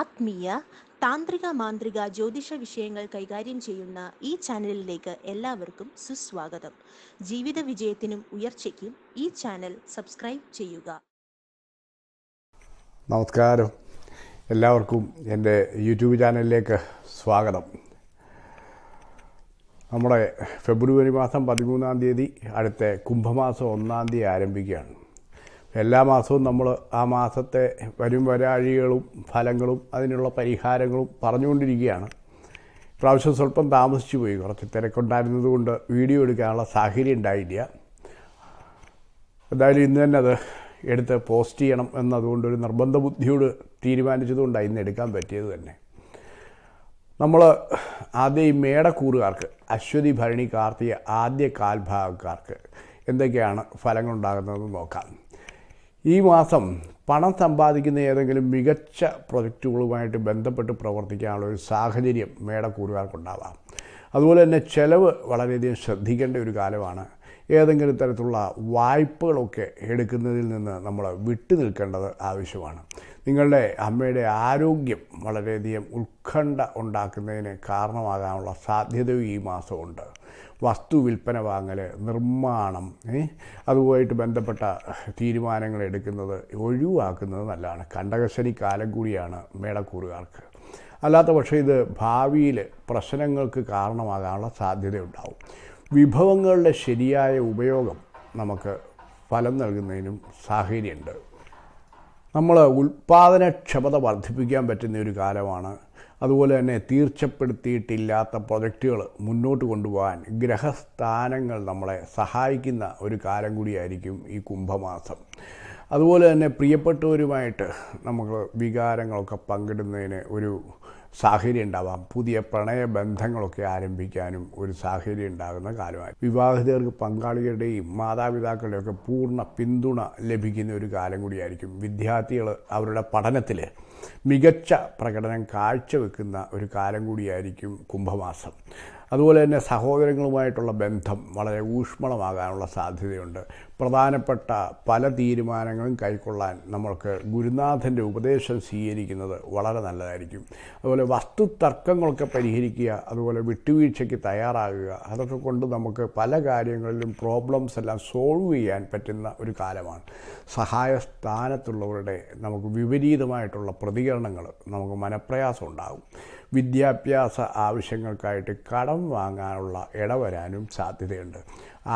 ആത്മീയ താന്ത്രിക മാന്ത്രിക ജ്യോതിഷ വിഷയങ്ങൾ കൈകാര്യം ചെയ്യുന്ന ഈ ചാനലിലേക്ക് എല്ലാവർക്കും സുസ്വാഗതം ജീവിത വിജയത്തിനും ഉയർച്ചയ്ക്കും ഈ ചാനൽ സബ്സ്ക്രൈബ് ചെയ്യുക നമസ്കാരം എല്ലാവർക്കും എൻ്റെ യൂട്യൂബ് ചാനലിലേക്ക് സ്വാഗതം നമ്മുടെ ഫെബ്രുവരി മാസം പതിമൂന്നാം തീയതി അടുത്ത കുംഭമാസം ഒന്നാം തീയതി ആരംഭിക്കുകയാണ് എല്ലാ മാസവും നമ്മൾ ആ മാസത്തെ വരും വരാഴികളും ഫലങ്ങളും അതിനുള്ള പരിഹാരങ്ങളും പറഞ്ഞുകൊണ്ടിരിക്കുകയാണ് പ്രാവശ്യം സ്വല്പം താമസിച്ചു പോയി കുറച്ച് തിരക്കുണ്ടായിരുന്നത് കൊണ്ട് വീഡിയോ എടുക്കാനുള്ള സാഹചര്യം ഉണ്ടായില്ല എന്തായാലും ഇന്ന് തന്നെ അത് എടുത്ത് പോസ്റ്റ് ചെയ്യണം എന്നതുകൊണ്ടൊരു നിർബന്ധ ബുദ്ധിയോട് തീരുമാനിച്ചതുകൊണ്ടാണ് ഇന്ന് എടുക്കാൻ പറ്റിയത് തന്നെ നമ്മൾ ആദ്യം ഈ മേടക്കൂറുകാർക്ക് അശ്വതി ഭരണി കാർത്തിയ ആദ്യ കാൽഭാഗക്കാർക്ക് എന്തൊക്കെയാണ് ഫലങ്ങളുണ്ടാകുന്നതെന്ന് നോക്കാം ഈ മാസം പണം സമ്പാദിക്കുന്ന ഏതെങ്കിലും മികച്ച പ്രൊജക്റ്റുകളുമായിട്ട് ബന്ധപ്പെട്ട് പ്രവർത്തിക്കാനുള്ള ഒരു സാഹചര്യം കൂടുകാർക്കുണ്ടാവാം അതുപോലെ തന്നെ ചെലവ് വളരെയധികം ശ്രദ്ധിക്കേണ്ട ഒരു കാലമാണ് ഏതെങ്കിലും തരത്തിലുള്ള വായ്പകളൊക്കെ എടുക്കുന്നതിൽ നിന്ന് നമ്മൾ വിട്ടു നിൽക്കേണ്ടത് ആവശ്യമാണ് നിങ്ങളുടെ അമ്മയുടെ ആരോഗ്യം വളരെയധികം ഉത്കണ്ഠ ഉണ്ടാക്കുന്നതിന് കാരണമാകാനുള്ള സാധ്യതയും ഈ മാസമുണ്ട് വസ്തു വിൽപ്പന വാങ്ങൽ നിർമ്മാണം അതുമായിട്ട് ബന്ധപ്പെട്ട തീരുമാനങ്ങൾ എടുക്കുന്നത് ഒഴിവാക്കുന്നത് നല്ലതാണ് കണ്ടകശനി കാലം കൂടിയാണ് മേടക്കൂറുകാർക്ക് അല്ലാത്ത പക്ഷേ ഇത് ഭാവിയിൽ പ്രശ്നങ്ങൾക്ക് കാരണമാകാനുള്ള സാധ്യതയുണ്ടാവും വിഭവങ്ങളുടെ ശരിയായ ഉപയോഗം നമുക്ക് ഫലം നൽകുന്നതിനും സാഹചര്യമുണ്ട് നമ്മൾ ഉൽപ്പാദനക്ഷമത വർദ്ധിപ്പിക്കാൻ പറ്റുന്ന ഒരു കാലമാണ് അതുപോലെ തന്നെ തീർച്ചപ്പെടുത്തിയിട്ടില്ലാത്ത പ്രൊജക്റ്റുകൾ മുന്നോട്ട് കൊണ്ടുപോകാൻ ഗ്രഹസ്ഥാനങ്ങൾ നമ്മളെ സഹായിക്കുന്ന ഒരു കാലം കൂടിയായിരിക്കും ഈ കുംഭമാസം അതുപോലെ തന്നെ പ്രിയപ്പെട്ടവരുമായിട്ട് നമുക്ക് വികാരങ്ങളൊക്കെ പങ്കിടുന്നതിന് ഒരു സാഹചര്യം ഉണ്ടാവാം പുതിയ പ്രണയ ബന്ധങ്ങളൊക്കെ ആരംഭിക്കാനും ഒരു സാഹചര്യം ഉണ്ടാകുന്ന കാലമായി വിവാഹിതർക്ക് പങ്കാളികളുടെയും ഒക്കെ പൂർണ്ണ പിന്തുണ ലഭിക്കുന്ന ഒരു കാലം കൂടിയായിരിക്കും വിദ്യാർത്ഥികൾ അവരുടെ പഠനത്തിൽ മികച്ച പ്രകടനം കാഴ്ചവെക്കുന്ന ഒരു കാലം കൂടിയായിരിക്കും കുംഭമാസം അതുപോലെ തന്നെ സഹോദരങ്ങളുമായിട്ടുള്ള ബന്ധം വളരെ ഊഷ്മളമാകാനുള്ള സാധ്യതയുണ്ട് പ്രധാനപ്പെട്ട പല തീരുമാനങ്ങളും കൈക്കൊള്ളാൻ നമ്മൾക്ക് ഗുരുനാഥൻ്റെ ഉപദേശം സ്വീകരിക്കുന്നത് വളരെ നല്ലതായിരിക്കും അതുപോലെ വസ്തു തർക്കങ്ങളൊക്കെ പരിഹരിക്കുക അതുപോലെ വിട്ടുവീഴ്ചയ്ക്ക് തയ്യാറാകുക അതൊക്കെ കൊണ്ട് നമുക്ക് പല കാര്യങ്ങളിലും പ്രോബ്ലംസ് എല്ലാം സോൾവ് ചെയ്യാൻ പറ്റുന്ന ഒരു കാലമാണ് സഹായ സ്ഥാനത്തുള്ളവരുടെ നമുക്ക് വിപരീതമായിട്ടുള്ള പ്രതികരണങ്ങൾ നമുക്ക് മനപ്രയാസം ഉണ്ടാകും വിദ്യാഭ്യാസ ആവശ്യങ്ങൾക്കായിട്ട് കടം വാങ്ങാനുള്ള ഇടവരാനും സാധ്യതയുണ്ട്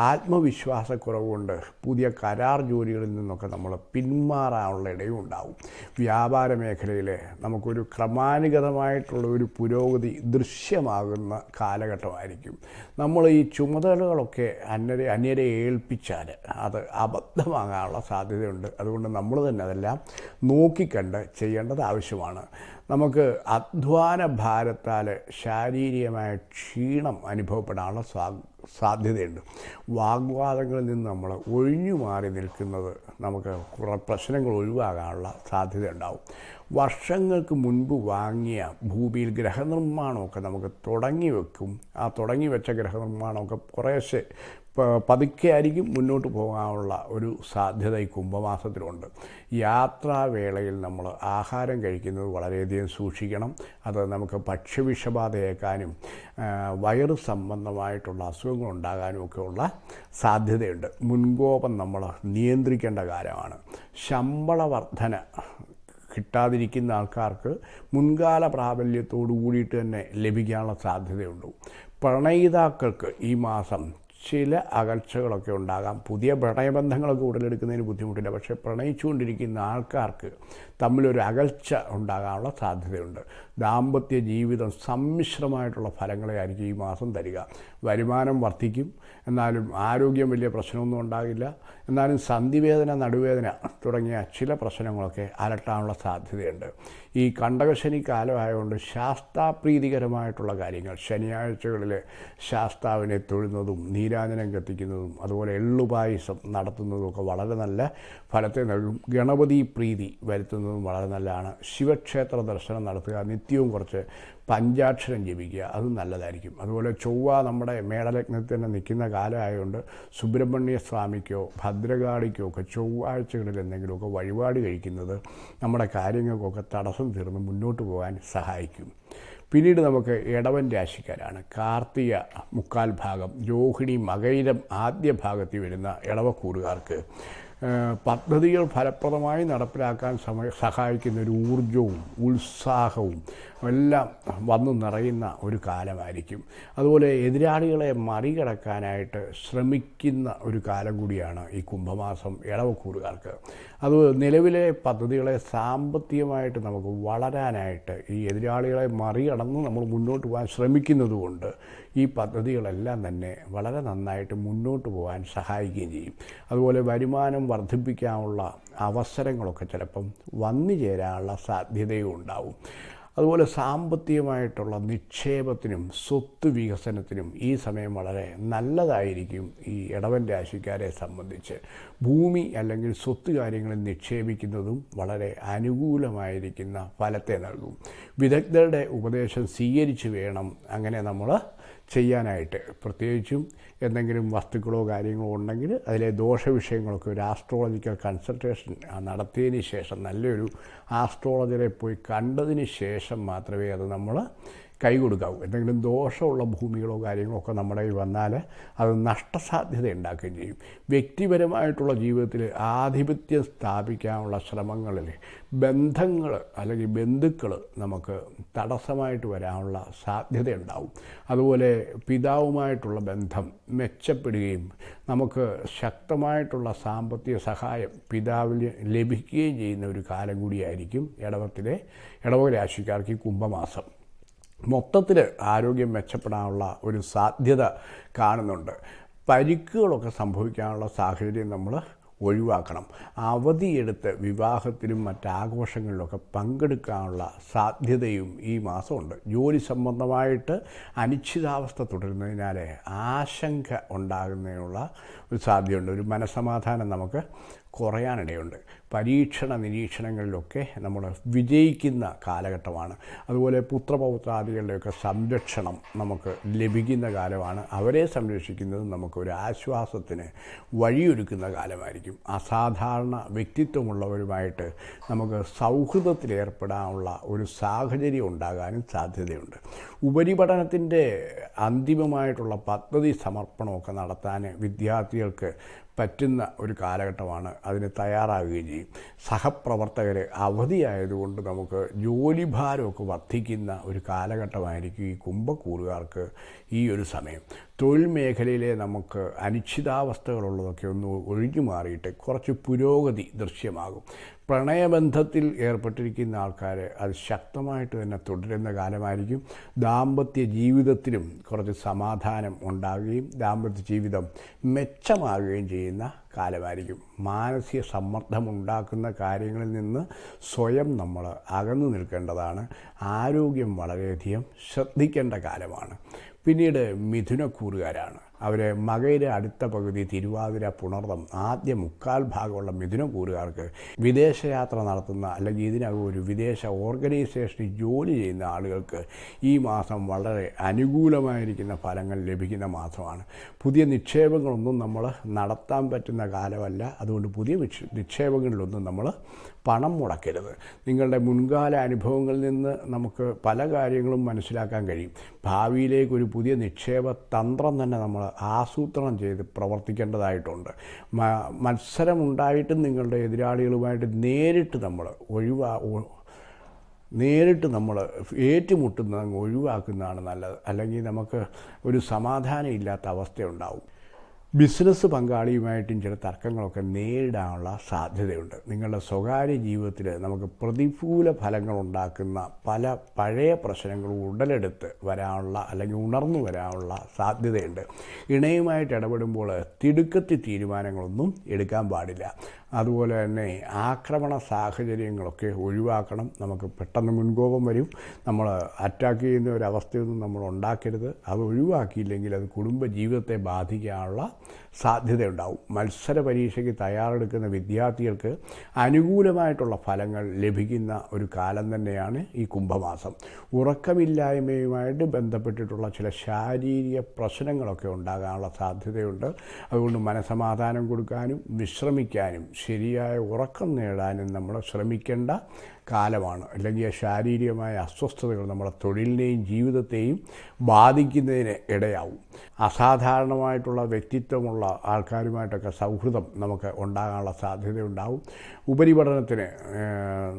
ആത്മവിശ്വാസക്കുറവുകൊണ്ട് പുതിയ കരാർ ജോലികളിൽ നിന്നൊക്കെ നമ്മൾ പിന്മാറാനുള്ള ഇടയും ഉണ്ടാവും വ്യാപാര മേഖലയിൽ നമുക്കൊരു ക്രമാനുഗതമായിട്ടുള്ള ഒരു പുരോഗതി ദൃശ്യമാകുന്ന കാലഘട്ടമായിരിക്കും നമ്മൾ ഈ ചുമതലകളൊക്കെ അന്യരെ അന്യരെ ഏൽപ്പിച്ചാൽ അത് അബദ്ധമാകാനുള്ള സാധ്യതയുണ്ട് അതുകൊണ്ട് നമ്മൾ തന്നെ അതെല്ലാം നോക്കിക്കണ്ട് ചെയ്യേണ്ടത് ആവശ്യമാണ് നമുക്ക് അധ്വാന ഭാരത്താൽ ശാരീരികമായ ക്ഷീണം അനുഭവപ്പെടാനുള്ള സാ സാധ്യതയുണ്ട് വാഗ്വാദങ്ങളിൽ നിന്ന് നമ്മൾ ഒഴിഞ്ഞു മാറി നിൽക്കുന്നത് നമുക്ക് കുറെ പ്രശ്നങ്ങൾ ഒഴിവാകാനുള്ള സാധ്യത ഉണ്ടാവും വർഷങ്ങൾക്ക് മുൻപ് വാങ്ങിയ ഭൂമിയിൽ ഗ്രഹനിർമ്മാണമൊക്കെ നമുക്ക് തുടങ്ങി വെക്കും ആ തുടങ്ങി വെച്ച ഗ്രഹനിർമ്മാണമൊക്കെ കുറേശ്ശെ പതുക്കെ ആയിരിക്കും മുന്നോട്ട് പോകാനുള്ള ഒരു സാധ്യത ഈ കുംഭമാസത്തിലുണ്ട് യാത്രാവേളയിൽ നമ്മൾ ആഹാരം കഴിക്കുന്നത് വളരെയധികം സൂക്ഷിക്കണം അത് നമുക്ക് ഭക്ഷ്യവിഷബാധയേക്കാനും വയറ് സംബന്ധമായിട്ടുള്ള അസുഖങ്ങൾ ഉണ്ടാകാനും ഒക്കെയുള്ള സാധ്യതയുണ്ട് മുൻകോപം നമ്മൾ നിയന്ത്രിക്കേണ്ട കാര്യമാണ് ശമ്പള വർധന കിട്ടാതിരിക്കുന്ന ആൾക്കാർക്ക് മുൻകാല പ്രാബല്യത്തോടു കൂടിയിട്ട് തന്നെ ലഭിക്കാനുള്ള സാധ്യതയുണ്ട് പ്രണയിതാക്കൾക്ക് ഈ മാസം ചില അകൽച്ചകളൊക്കെ ഉണ്ടാകാം പുതിയ പ്രണയബന്ധങ്ങളൊക്കെ ഉടലെടുക്കുന്നതിന് ബുദ്ധിമുട്ടില്ല പക്ഷേ പ്രണയിച്ചുകൊണ്ടിരിക്കുന്ന ആൾക്കാർക്ക് തമ്മിലൊരു അകൽച്ച ഉണ്ടാകാനുള്ള സാധ്യതയുണ്ട് ദാമ്പത്യ ജീവിതം സമ്മിശ്രമായിട്ടുള്ള ഫലങ്ങളെ ആയിരിക്കും ഈ മാസം തരിക വരുമാനം വർദ്ധിക്കും എന്നാലും ആരോഗ്യം വലിയ പ്രശ്നമൊന്നും ഉണ്ടാകില്ല എന്നാലും സന്ധിവേദന നടുവേദന തുടങ്ങിയ ചില പ്രശ്നങ്ങളൊക്കെ അലട്ടാനുള്ള സാധ്യതയുണ്ട് ഈ കണ്ടകശനി കാലമായതുകൊണ്ട് ശാസ്താപ്രീതികരമായിട്ടുള്ള കാര്യങ്ങൾ ശനിയാഴ്ചകളിൽ ശാസ്താവിനെ തൊഴുന്നതും നീരാജനം കത്തിക്കുന്നതും അതുപോലെ എള്ളുപായസം ഒക്കെ വളരെ നല്ല ഫലത്തെ നൽകും ഗണപതി പ്രീതി വരുത്തുന്നതും വളരെ നല്ലതാണ് ശിവക്ഷേത്ര ദർശനം നടത്തുക നിത്യവും കുറച്ച് പഞ്ചാക്ഷരം ജപിക്കുക അത് നല്ലതായിരിക്കും അതുപോലെ ചൊവ്വ നമ്മുടെ മേടലഗ്നത്തിന് നിൽക്കുന്ന കാലമായതുകൊണ്ട് സുബ്രഹ്മണ്യ സ്വാമിക്കോ ഭദ്രകാളിക്കോ ഒക്കെ ചൊവ്വാഴ്ചകളിൽ എന്തെങ്കിലുമൊക്കെ വഴിപാട് കഴിക്കുന്നത് നമ്മുടെ കാര്യങ്ങൾക്കൊക്കെ തടസ്സം തീർന്ന് മുന്നോട്ട് പോകാൻ സഹായിക്കും പിന്നീട് നമുക്ക് ഇടവൻ രാശിക്കാരാണ് കാർത്തിക മുക്കാൽ ഭാഗം രോഹിണി മകയിരം ആദ്യ ഭാഗത്തിൽ വരുന്ന ഇടവക്കൂറുകാർക്ക് പദ്ധതികൾ ഫലപ്രദമായി നടപ്പിലാക്കാൻ സഹായിക്കുന്ന ഒരു ഊർജവും ഉത്സാഹവും എല്ലാം വന്നു നിറയുന്ന ഒരു കാലമായിരിക്കും അതുപോലെ എതിരാളികളെ മറികടക്കാനായിട്ട് ശ്രമിക്കുന്ന ഒരു കാലം കൂടിയാണ് ഈ കുംഭമാസം ഇളവക്കൂറുകാർക്ക് അത് നിലവിലെ പദ്ധതികളെ സാമ്പത്തികമായിട്ട് നമുക്ക് വളരാനായിട്ട് ഈ എതിരാളികളെ മറികടന്ന് നമ്മൾ മുന്നോട്ട് പോകാൻ ശ്രമിക്കുന്നതുകൊണ്ട് ഈ പദ്ധതികളെല്ലാം തന്നെ വളരെ നന്നായിട്ട് മുന്നോട്ട് പോകാൻ സഹായിക്കുകയും ചെയ്യും അതുപോലെ വരുമാനം വർദ്ധിപ്പിക്കാനുള്ള അവസരങ്ങളൊക്കെ ചിലപ്പം വന്നു ചേരാനുള്ള സാധ്യതയും ഉണ്ടാവും അതുപോലെ സാമ്പത്തികമായിട്ടുള്ള നിക്ഷേപത്തിനും സ്വത്ത് വികസനത്തിനും ഈ സമയം വളരെ നല്ലതായിരിക്കും ഈ ഇടവൻ രാശിക്കാരെ സംബന്ധിച്ച് ഭൂമി അല്ലെങ്കിൽ സ്വത്ത് കാര്യങ്ങളിൽ നിക്ഷേപിക്കുന്നതും വളരെ അനുകൂലമായിരിക്കുന്ന ഫലത്തെ നൽകും വിദഗ്ധരുടെ ഉപദേശം സ്വീകരിച്ചു വേണം അങ്ങനെ നമ്മൾ ചെയ്യാനായിട്ട് പ്രത്യേകിച്ചും എന്തെങ്കിലും വസ്തുക്കളോ കാര്യങ്ങളോ ഉണ്ടെങ്കിൽ അതിലെ ദോഷവിഷയങ്ങളൊക്കെ ഒരു ആസ്ട്രോളജിക്കൽ കൺസൾട്ടേഷൻ നടത്തിയതിന് ശേഷം നല്ലൊരു ആസ്ട്രോളജറെ പോയി കണ്ടതിന് ശേഷം മാത്രമേ അത് നമ്മൾ കൈ കൊടുക്കാവൂ എന്തെങ്കിലും ദോഷമുള്ള ഭൂമികളോ കാര്യങ്ങളോ ഒക്കെ നമ്മുടെ കയ്യിൽ വന്നാൽ അത് നഷ്ടസാധ്യത ഉണ്ടാക്കുകയും ചെയ്യും വ്യക്തിപരമായിട്ടുള്ള ജീവിതത്തിൽ ആധിപത്യം സ്ഥാപിക്കാനുള്ള ശ്രമങ്ങളിൽ ബന്ധങ്ങൾ അല്ലെങ്കിൽ ബന്ധുക്കൾ നമുക്ക് തടസ്സമായിട്ട് വരാനുള്ള സാധ്യത ഉണ്ടാവും അതുപോലെ പിതാവുമായിട്ടുള്ള ബന്ധം മെച്ചപ്പെടുകയും നമുക്ക് ശക്തമായിട്ടുള്ള സാമ്പത്തിക സഹായം പിതാവിൽ ലഭിക്കുകയും ചെയ്യുന്ന ഒരു കാലം കൂടിയായിരിക്കും ഇടവത്തിലെ ഇടവ രാശിക്കാർക്ക് ഈ കുംഭമാസം മൊത്തത്തിൽ ആരോഗ്യം മെച്ചപ്പെടാനുള്ള ഒരു സാധ്യത കാണുന്നുണ്ട് പരിക്കുകളൊക്കെ സംഭവിക്കാനുള്ള സാഹചര്യം നമ്മൾ ഒഴിവാക്കണം അവധിയെടുത്ത് വിവാഹത്തിലും മറ്റാഘോഷങ്ങളിലൊക്കെ പങ്കെടുക്കാനുള്ള സാധ്യതയും ഈ മാസമുണ്ട് ജോലി സംബന്ധമായിട്ട് അനിശ്ചിതാവസ്ഥ തുടരുന്നതിനാൽ ആശങ്ക ഉണ്ടാകുന്നതിനുള്ള ഒരു സാധ്യതയുണ്ട് ഒരു മനസമാധാനം നമുക്ക് കുറയാനിടയുണ്ട് പരീക്ഷണ നിരീക്ഷണങ്ങളിലൊക്കെ നമ്മൾ വിജയിക്കുന്ന കാലഘട്ടമാണ് അതുപോലെ പുത്രപൗത്രാദികളുടെയൊക്കെ സംരക്ഷണം നമുക്ക് ലഭിക്കുന്ന കാലമാണ് അവരെ സംരക്ഷിക്കുന്നത് നമുക്കൊരു ആശ്വാസത്തിന് വഴിയൊരുക്കുന്ന കാലമായിരിക്കും അസാധാരണ വ്യക്തിത്വമുള്ളവരുമായിട്ട് നമുക്ക് സൗഹൃദത്തിലേർപ്പെടാനുള്ള ഒരു സാഹചര്യം ഉണ്ടാകാനും സാധ്യതയുണ്ട് ഉപരിപഠനത്തിൻ്റെ അന്തിമമായിട്ടുള്ള പദ്ധതി സമർപ്പണമൊക്കെ നടത്താൻ വിദ്യാർത്ഥികൾക്ക് പറ്റുന്ന ഒരു കാലഘട്ടമാണ് അതിന് തയ്യാറാവുകയും ചെയ്യും സഹപ്രവർത്തകർ അവധിയായതുകൊണ്ട് നമുക്ക് ജോലിഭാരമൊക്കെ വർദ്ധിക്കുന്ന ഒരു കാലഘട്ടമായിരിക്കും ഈ കുംഭക്കൂറുകാർക്ക് ഈ ഒരു സമയം തൊഴിൽ മേഖലയിലെ നമുക്ക് അനിശ്ചിതാവസ്ഥകളുള്ളതൊക്കെ ഒന്ന് ഒഴിഞ്ഞു മാറിയിട്ട് കുറച്ച് പുരോഗതി ദൃശ്യമാകും പ്രണയബന്ധത്തിൽ ഏർപ്പെട്ടിരിക്കുന്ന ആൾക്കാർ അത് ശക്തമായിട്ട് തന്നെ തുടരുന്ന കാലമായിരിക്കും ദാമ്പത്യ ജീവിതത്തിലും കുറച്ച് സമാധാനം ഉണ്ടാകുകയും ദാമ്പത്യ ജീവിതം മെച്ചമാകുകയും ചെയ്യുന്ന കാലമായിരിക്കും മാനസിക ഉണ്ടാക്കുന്ന കാര്യങ്ങളിൽ നിന്ന് സ്വയം നമ്മൾ അകന്നു നിൽക്കേണ്ടതാണ് ആരോഗ്യം വളരെയധികം ശ്രദ്ധിക്കേണ്ട കാലമാണ് പിന്നീട് മിഥുനക്കൂറുകാരാണ് അവർ മകയിലെ അടുത്ത പകുതി തിരുവാതിര പുണർതം ആദ്യ മുക്കാൽ ഭാഗമുള്ള മിഥുനക്കൂറുകാർക്ക് വിദേശയാത്ര നടത്തുന്ന അല്ലെങ്കിൽ ഇതിനകം ഒരു വിദേശ ഓർഗനൈസേഷനിൽ ജോലി ചെയ്യുന്ന ആളുകൾക്ക് ഈ മാസം വളരെ അനുകൂലമായിരിക്കുന്ന ഫലങ്ങൾ ലഭിക്കുന്ന മാസമാണ് പുതിയ നിക്ഷേപങ്ങളൊന്നും നമ്മൾ നടത്താൻ പറ്റുന്ന കാലമല്ല അതുകൊണ്ട് പുതിയ നിക്ഷേപങ്ങളിലൊന്നും നമ്മൾ പണം മുടക്കരുത് നിങ്ങളുടെ മുൻകാല അനുഭവങ്ങളിൽ നിന്ന് നമുക്ക് പല കാര്യങ്ങളും മനസ്സിലാക്കാൻ കഴിയും ഭാവിയിലേക്ക് ഒരു പുതിയ നിക്ഷേപ തന്ത്രം തന്നെ നമ്മൾ ആസൂത്രണം ചെയ്ത് പ്രവർത്തിക്കേണ്ടതായിട്ടുണ്ട് മത്സരമുണ്ടായിട്ടും നിങ്ങളുടെ എതിരാളികളുമായിട്ട് നേരിട്ട് നമ്മൾ ഒഴിവാ നേരിട്ട് നമ്മൾ ഏറ്റുമുട്ടുന്നത് അങ്ങ് ഒഴിവാക്കുന്നതാണ് നല്ലത് അല്ലെങ്കിൽ നമുക്ക് ഒരു സമാധാനം ഇല്ലാത്ത അവസ്ഥയുണ്ടാവും ബിസിനസ് പങ്കാളിയുമായിട്ടും ചില തർക്കങ്ങളൊക്കെ നേരിടാനുള്ള സാധ്യതയുണ്ട് നിങ്ങളുടെ സ്വകാര്യ ജീവിതത്തിൽ നമുക്ക് പ്രതികൂല ഫലങ്ങൾ ഉണ്ടാക്കുന്ന പല പഴയ പ്രശ്നങ്ങളും ഉടലെടുത്ത് വരാനുള്ള അല്ലെങ്കിൽ ഉണർന്നു വരാനുള്ള സാധ്യതയുണ്ട് ഇണയുമായിട്ട് ഇടപെടുമ്പോൾ തിടുക്കത്തി തീരുമാനങ്ങളൊന്നും എടുക്കാൻ പാടില്ല അതുപോലെ തന്നെ ആക്രമണ സാഹചര്യങ്ങളൊക്കെ ഒഴിവാക്കണം നമുക്ക് പെട്ടെന്ന് മുൻകോപം വരും നമ്മൾ അറ്റാക്ക് ചെയ്യുന്ന ഒരു അവസ്ഥയൊന്നും നമ്മൾ ഉണ്ടാക്കരുത് അത് ഒഴിവാക്കിയില്ലെങ്കിൽ അത് കുടുംബ ജീവിതത്തെ ബാധിക്കാനുള്ള സാധ്യതയുണ്ടാവും മത്സര പരീക്ഷയ്ക്ക് തയ്യാറെടുക്കുന്ന വിദ്യാർത്ഥികൾക്ക് അനുകൂലമായിട്ടുള്ള ഫലങ്ങൾ ലഭിക്കുന്ന ഒരു കാലം തന്നെയാണ് ഈ കുംഭമാസം ഉറക്കമില്ലായ്മയുമായിട്ട് ബന്ധപ്പെട്ടിട്ടുള്ള ചില ശാരീരിക പ്രശ്നങ്ങളൊക്കെ ഉണ്ടാകാനുള്ള സാധ്യതയുണ്ട് അതുകൊണ്ട് മനസമാധാനം കൊടുക്കാനും വിശ്രമിക്കാനും ശരിയായ ഉറക്കം നേടാനും നമ്മൾ ശ്രമിക്കേണ്ട കാലമാണ് അല്ലെങ്കിൽ ശാരീരികമായ അസ്വസ്ഥതകൾ നമ്മുടെ തൊഴിലിനെയും ജീവിതത്തെയും ബാധിക്കുന്നതിന് ഇടയാവും അസാധാരണമായിട്ടുള്ള വ്യക്തിത്വമുള്ള ആൾക്കാരുമായിട്ടൊക്കെ സൗഹൃദം നമുക്ക് ഉണ്ടാകാനുള്ള സാധ്യതയുണ്ടാവും ഉപരിപഠനത്തിന്